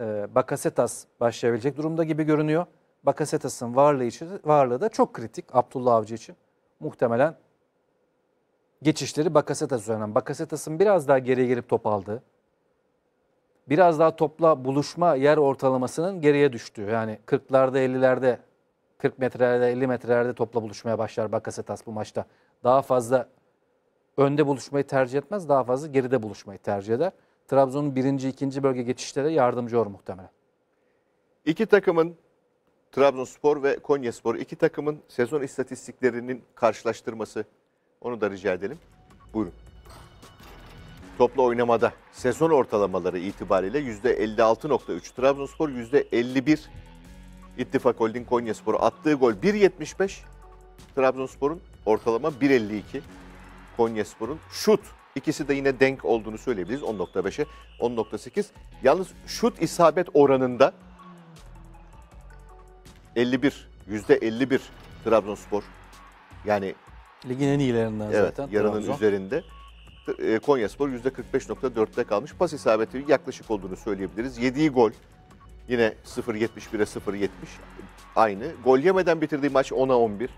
e, Bakasetas başlayabilecek durumda gibi görünüyor. Bakasetas'ın varlığı, için, varlığı da çok kritik Abdullah Avcı için. Muhtemelen geçişleri Bakasetas üzerinden. Bakasetas'ın biraz daha geriye girip top aldığı, biraz daha topla buluşma yer ortalamasının geriye düştüğü. Yani 40'larda 50'lerde 40 metrelerde 50 metrelerde topla buluşmaya başlar Bakasetas bu maçta. Daha fazla önde buluşmayı tercih etmez. Daha fazla geride buluşmayı tercih eder. Trabzon'un birinci, ikinci bölge geçişleri yardımcı olur muhtemelen. İki takımın Trabzonspor ve Konyaspor iki takımın sezon istatistiklerinin karşılaştırması. Onu da rica edelim. Buyurun. Topla oynamada sezon ortalamaları itibariyle %56.3 Trabzonspor, %51 İttifak Holding Konyaspor attığı gol 1.75 Trabzonspor'un ortalama 1.52 Konyaspor'un şut ikisi de yine denk olduğunu söyleyebiliriz 10.5'e 10.8 yalnız şut isabet oranında 51, yüzde 51 Trabzonspor. Yani ligin en iyilerinden evet, zaten. Yarının Trabzon. üzerinde. E, Konyaspor yüzde 45.4'te kalmış. Pas isabeti yaklaşık olduğunu söyleyebiliriz. Yediği gol yine 0.71'e 0.70 aynı. Gol yemeden bitirdiği maç 10'a 11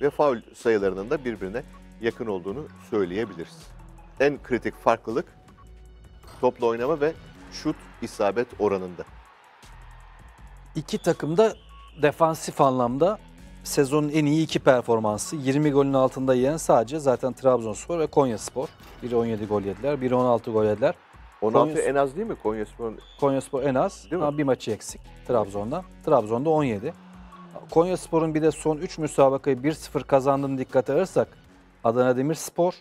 ve faul sayılarının da birbirine yakın olduğunu söyleyebiliriz. En kritik farklılık topla oynama ve şut isabet oranında. İki takım da defansif anlamda sezonun en iyi iki performansı. 20 golün altında yiyen sadece zaten Trabzonspor ve Konyaspor. Biri 17 gol yediler, biri 16 gol yediler. 16 Konya... en az değil mi Konyaspor'un? Konyaspor en az değil mi? ama bir maçı eksik Trabzon'da. Trabzon'da 17. Konyaspor'un bir de son 3 müsabakayı 1-0 kazandığını dikkate alırsak Adana Demirspor,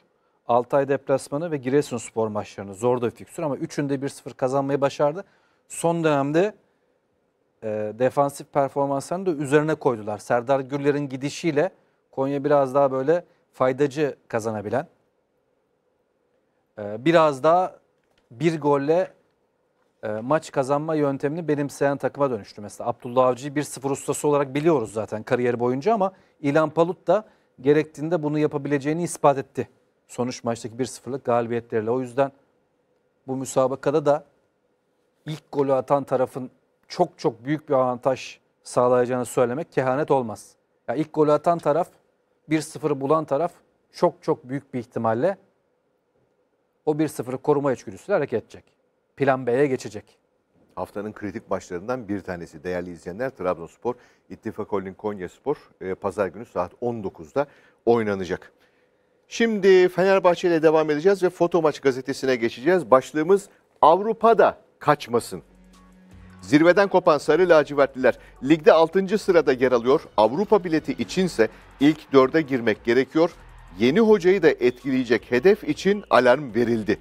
Altay deplasmanı ve Giresunspor maçlarını zor da bir fiksür ama üçünde 1-0 kazanmayı başardı. Son dönemde e, defansif performanslarını da üzerine koydular. Serdar Gürler'in gidişiyle Konya biraz daha böyle faydacı kazanabilen, e, biraz daha bir golle e, maç kazanma yöntemini benimseyen takıma dönüştü. Mesela Abdullah Avcı'yı 1-0 ustası olarak biliyoruz zaten kariyeri boyunca ama İlhan Palut da gerektiğinde bunu yapabileceğini ispat etti. Sonuç maçtaki 1-0'lık galibiyetleriyle. O yüzden bu müsabakada da ilk golü atan tarafın çok çok büyük bir avantaj sağlayacağını söylemek kehanet olmaz. Ya ilk golü atan taraf, 1-0'ı bulan taraf çok çok büyük bir ihtimalle o 1-0'ı koruma içgüdüsüyle hareket edecek. Plan B'ye geçecek. Haftanın kritik başlarından bir tanesi değerli izleyenler Trabzonspor, İttifak Holding Konya Spor e, pazar günü saat 19'da oynanacak. Şimdi Fenerbahçe ile devam edeceğiz ve Foto Maç gazetesine geçeceğiz. Başlığımız Avrupa'da kaçmasın. Zirveden kopan sarı lacivertliler ligde 6. sırada yer alıyor. Avrupa bileti içinse ilk 4'e girmek gerekiyor. Yeni hocayı da etkileyecek hedef için alarm verildi.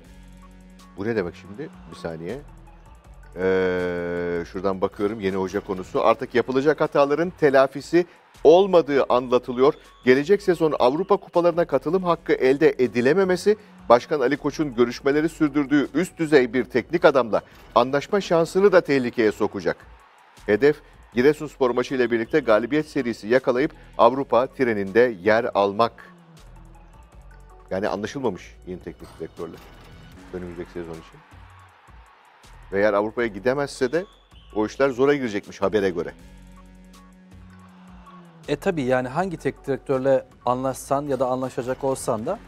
Bu ne demek şimdi? Bir saniye. Ee, şuradan bakıyorum yeni hoca konusu. Artık yapılacak hataların telafisi olmadığı anlatılıyor. Gelecek sezon Avrupa kupalarına katılım hakkı elde edilememesi Başkan Ali Koç'un görüşmeleri sürdürdüğü üst düzey bir teknik adamla anlaşma şansını da tehlikeye sokacak. Hedef Giresunspor maçı ile birlikte galibiyet serisi yakalayıp Avrupa treninde yer almak. Yani anlaşılmamış yeni teknik direktörle önümüzdeki sezon için. Ve eğer Avrupa'ya gidemezse de o işler zora girecekmiş habere göre. E tabii yani hangi tek direktörle anlaşsan ya da anlaşacak olsan da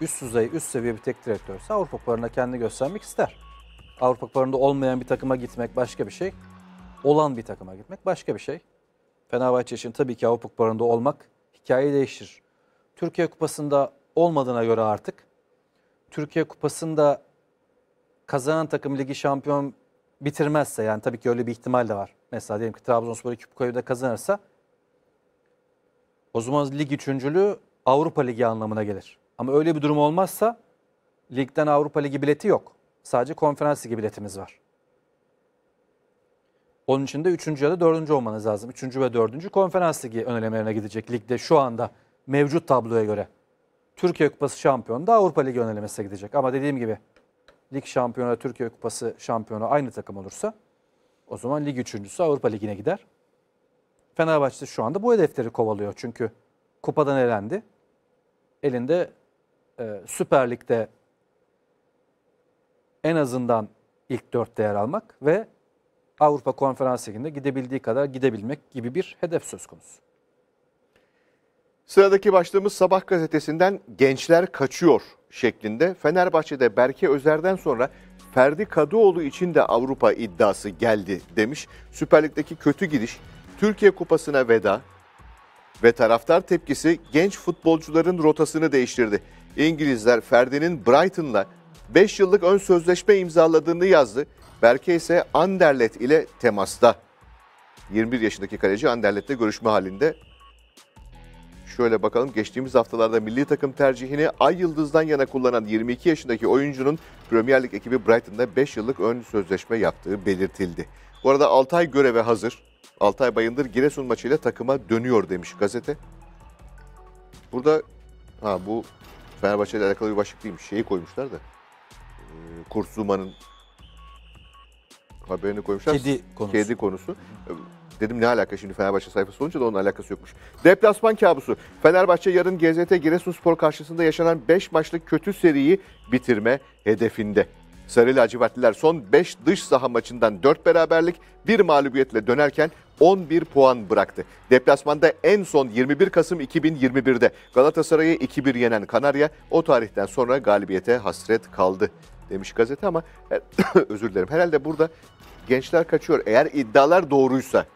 üst düzey, üst seviye bir tek direktörse Avrupa Kupalarında kendini göstermek ister. Avrupa Kupalarında olmayan bir takıma gitmek başka bir şey. Olan bir takıma gitmek başka bir şey. Fenerbahçe için tabii ki Avrupa Kupalarında olmak hikayeyi değiştirir. Türkiye Kupası'nda olmadığına göre artık Türkiye Kupası'nda kazanan takım ligi şampiyon bitirmezse yani tabii ki öyle bir ihtimal de var. Mesela diyelim ki Trabzonspor iki kupayı da kazanırsa o zaman lig üçüncülüğü Avrupa Ligi anlamına gelir. Ama öyle bir durum olmazsa ligden Avrupa Ligi bileti yok. Sadece konferans ligi biletimiz var. Onun için de üçüncü ya da dördüncü olmanız lazım. Üçüncü ve dördüncü konferans ligi önelemelerine gidecek ligde şu anda mevcut tabloya göre. Türkiye Kupası şampiyonu da Avrupa Ligi önelemesine gidecek. Ama dediğim gibi lig şampiyonu Türkiye Kupası şampiyonu aynı takım olursa o zaman lig üçüncüsü Avrupa Ligi'ne gider. Fenerbahçe şu anda bu hedefleri kovalıyor. Çünkü kupadan elendi. Elinde e, Süper Lig'de en azından ilk dörtte yer almak ve Avrupa Konferans Ligi'nde gidebildiği kadar gidebilmek gibi bir hedef söz konusu. Sıradaki başlığımız Sabah gazetesinden gençler kaçıyor şeklinde. Fenerbahçe'de Berke Özer'den sonra Ferdi Kadıoğlu için de Avrupa iddiası geldi demiş. Süper Lig'deki kötü gidiş, Türkiye Kupası'na veda ve taraftar tepkisi genç futbolcuların rotasını değiştirdi. İngilizler Ferdi'nin Brighton'la 5 yıllık ön sözleşme imzaladığını yazdı. Berke ise Anderlet ile temasta. 21 yaşındaki kaleci Anderlet'te görüşme halinde. Şöyle bakalım geçtiğimiz haftalarda milli takım tercihini Ay Yıldız'dan yana kullanan 22 yaşındaki oyuncunun Premier Lig ekibi Brighton'da 5 yıllık ön sözleşme yaptığı belirtildi. Bu arada Altay göreve hazır. Altay Bayındır Giresun maçıyla takıma dönüyor demiş gazete. Burada ha bu Fenerbahçe ile alakalı bir başlık değilmiş. Şeyi koymuşlar da. E, Kurt Zuma'nın haberini koymuşlar. Kedi konusu. Kedi konusu. Ee, dedim ne alaka şimdi Fenerbahçe sayfası olunca da onun alakası yokmuş. Deplasman kabusu. Fenerbahçe yarın GZT Giresunspor karşısında yaşanan 5 maçlık kötü seriyi bitirme hedefinde. Sarı lacivertliler son 5 dış saha maçından 4 beraberlik, bir mağlubiyetle dönerken 11 puan bıraktı. Deplasmanda en son 21 Kasım 2021'de Galatasaray'ı 2-1 yenen Kanarya o tarihten sonra galibiyete hasret kaldı demiş gazete ama e, özür dilerim. Herhalde burada gençler kaçıyor. Eğer iddialar doğruysa.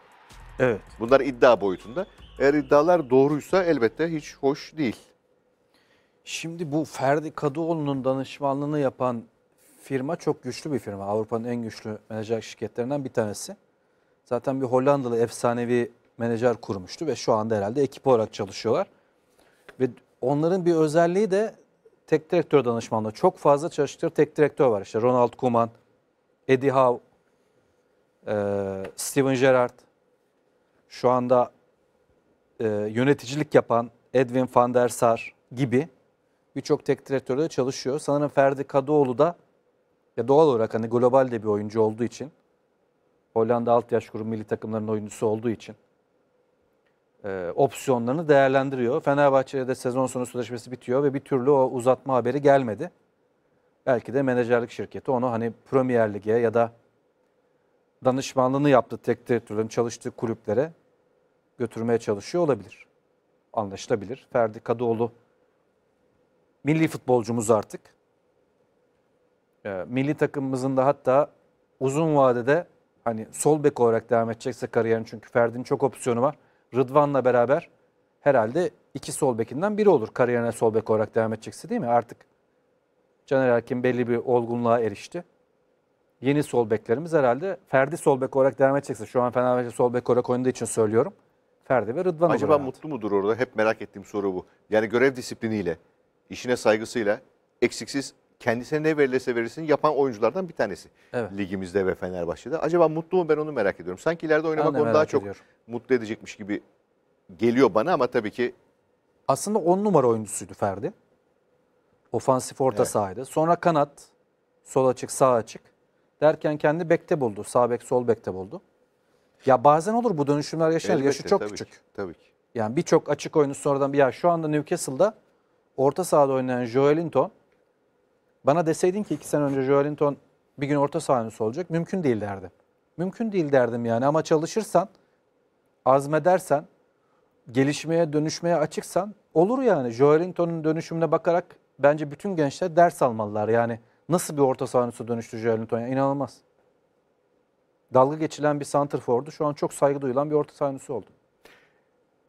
Evet. Bunlar iddia boyutunda. Eğer iddialar doğruysa elbette hiç hoş değil. Şimdi bu Ferdi Kadıoğlu'nun danışmanlığını yapan firma çok güçlü bir firma. Avrupa'nın en güçlü menajer şirketlerinden bir tanesi. Zaten bir Hollandalı efsanevi menajer kurmuştu ve şu anda herhalde ekip olarak çalışıyorlar. Ve onların bir özelliği de tek direktör danışmanlığı. Çok fazla çalıştığı tek direktör var. İşte Ronald Koeman, Eddie Howe, e, Steven Gerrard, şu anda e, yöneticilik yapan Edwin van der Sar gibi birçok tek direktörde çalışıyor. Sanırım Ferdi Kadıoğlu da ya doğal olarak hani globalde bir oyuncu olduğu için Hollanda alt yaş grubu milli takımlarının oyuncusu olduğu için e, opsiyonlarını değerlendiriyor. Fenerbahçe'de de sezon sonu sözleşmesi bitiyor ve bir türlü o uzatma haberi gelmedi. Belki de menajerlik şirketi onu hani Premier Lig'e ya da danışmanlığını yaptı tek direktörlerin çalıştığı kulüplere götürmeye çalışıyor olabilir. Anlaşılabilir. Ferdi Kadıoğlu milli futbolcumuz artık. E, milli takımımızın da hatta uzun vadede hani sol bek olarak devam edecekse kariyerin çünkü Ferdi'nin çok opsiyonu var. Rıdvan'la beraber herhalde iki sol bekinden biri olur kariyerine sol bek olarak devam edecekse değil mi? Artık Caner Erkin belli bir olgunluğa erişti. Yeni sol beklerimiz herhalde Ferdi sol bek olarak devam edecekse şu an Fenerbahçe sol bek olarak oynadığı için söylüyorum. Ferdi ve Rıdvan Acaba olur mutlu mudur orada? Hep merak ettiğim soru bu. Yani görev disipliniyle, işine saygısıyla eksiksiz kendisine ne verilirse verilsin yapan oyunculardan bir tanesi. Evet. Ligimizde ve Fenerbahçe'de. Acaba mutlu mu ben onu merak ediyorum. Sanki ileride oynamak onu daha ediyorum. çok mutlu edecekmiş gibi geliyor bana ama tabii ki. Aslında on numara oyuncusuydu Ferdi. Ofansif orta evet. sahaydı. Sonra kanat, sol açık, sağ açık. Derken kendi bekte buldu. Sağ bek, sol bekte buldu. Ya bazen olur bu dönüşümler yaşanır. Elbette, Yaşı çok tabii küçük. Ki, tabii ki. Yani birçok açık oyuncu sonradan bir ya şu anda Newcastle'da orta sahada oynayan Joelinton bana deseydin ki iki sene önce Joelinton bir gün orta sahnesi olacak mümkün değil derdim. Mümkün değil derdim yani ama çalışırsan, azmedersen, gelişmeye, dönüşmeye açıksan olur yani. Joelinton'un dönüşümüne bakarak bence bütün gençler ders almalılar. Yani nasıl bir orta sahnesi dönüştü Joelinton ya inanılmaz. Dalga geçilen bir center fordu şu an çok saygı duyulan bir orta sahnesi oldu.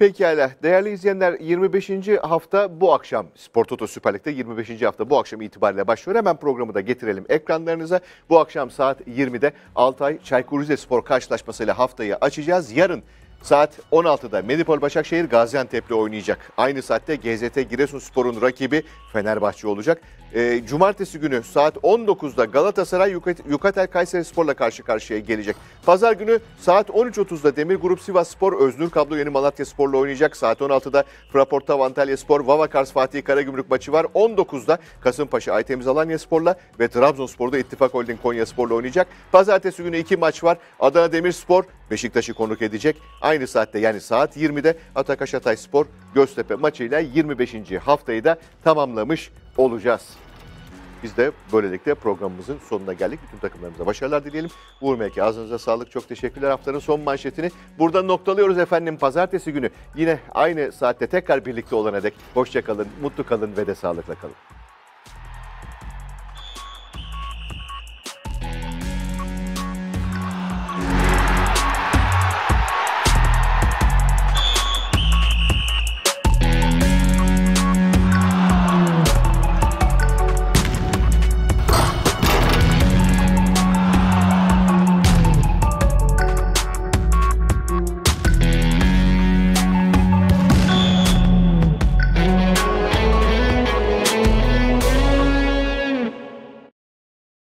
Pekala değerli izleyenler 25. hafta bu akşam Spor Toto Süper Lig'de 25. hafta bu akşam itibariyle başlıyor. Hemen programı da getirelim ekranlarınıza. Bu akşam saat 20'de Altay Çaykur Rizespor karşılaşmasıyla haftayı açacağız. Yarın Saat 16'da Medipol Başakşehir Gaziantep'le oynayacak. Aynı saatte GZT Giresunspor'un rakibi Fenerbahçe olacak. E, Cumartesi günü saat 19'da Galatasaray Yukatel Kayseri Spor'la karşı karşıya gelecek. Pazar günü saat 13.30'da Demir Grup Sivas Spor Öznür Kablo Yeni Malatya Spor'la oynayacak. Saat 16'da Fraportav Antalya Spor Vavakars Fatih Karagümrük maçı var. 19'da Kasımpaşa Aytemiz Alanya Spor'la ve Trabzonspor'da İttifak Holding Konya Spor'la oynayacak. Pazartesi günü iki maç var. Adana Demirspor Beşiktaş'ı konuk edecek. Aynı saatte yani saat 20'de Atakaş Hatay Spor Göztepe maçıyla 25. haftayı da tamamlamış olacağız. Biz de böylelikle programımızın sonuna geldik. Bütün takımlarımıza başarılar dileyelim. Uğur Melke ağzınıza sağlık. Çok teşekkürler. Haftanın son manşetini burada noktalıyoruz efendim. Pazartesi günü yine aynı saatte tekrar birlikte olana dek hoşçakalın, mutlu kalın ve de sağlıkla kalın.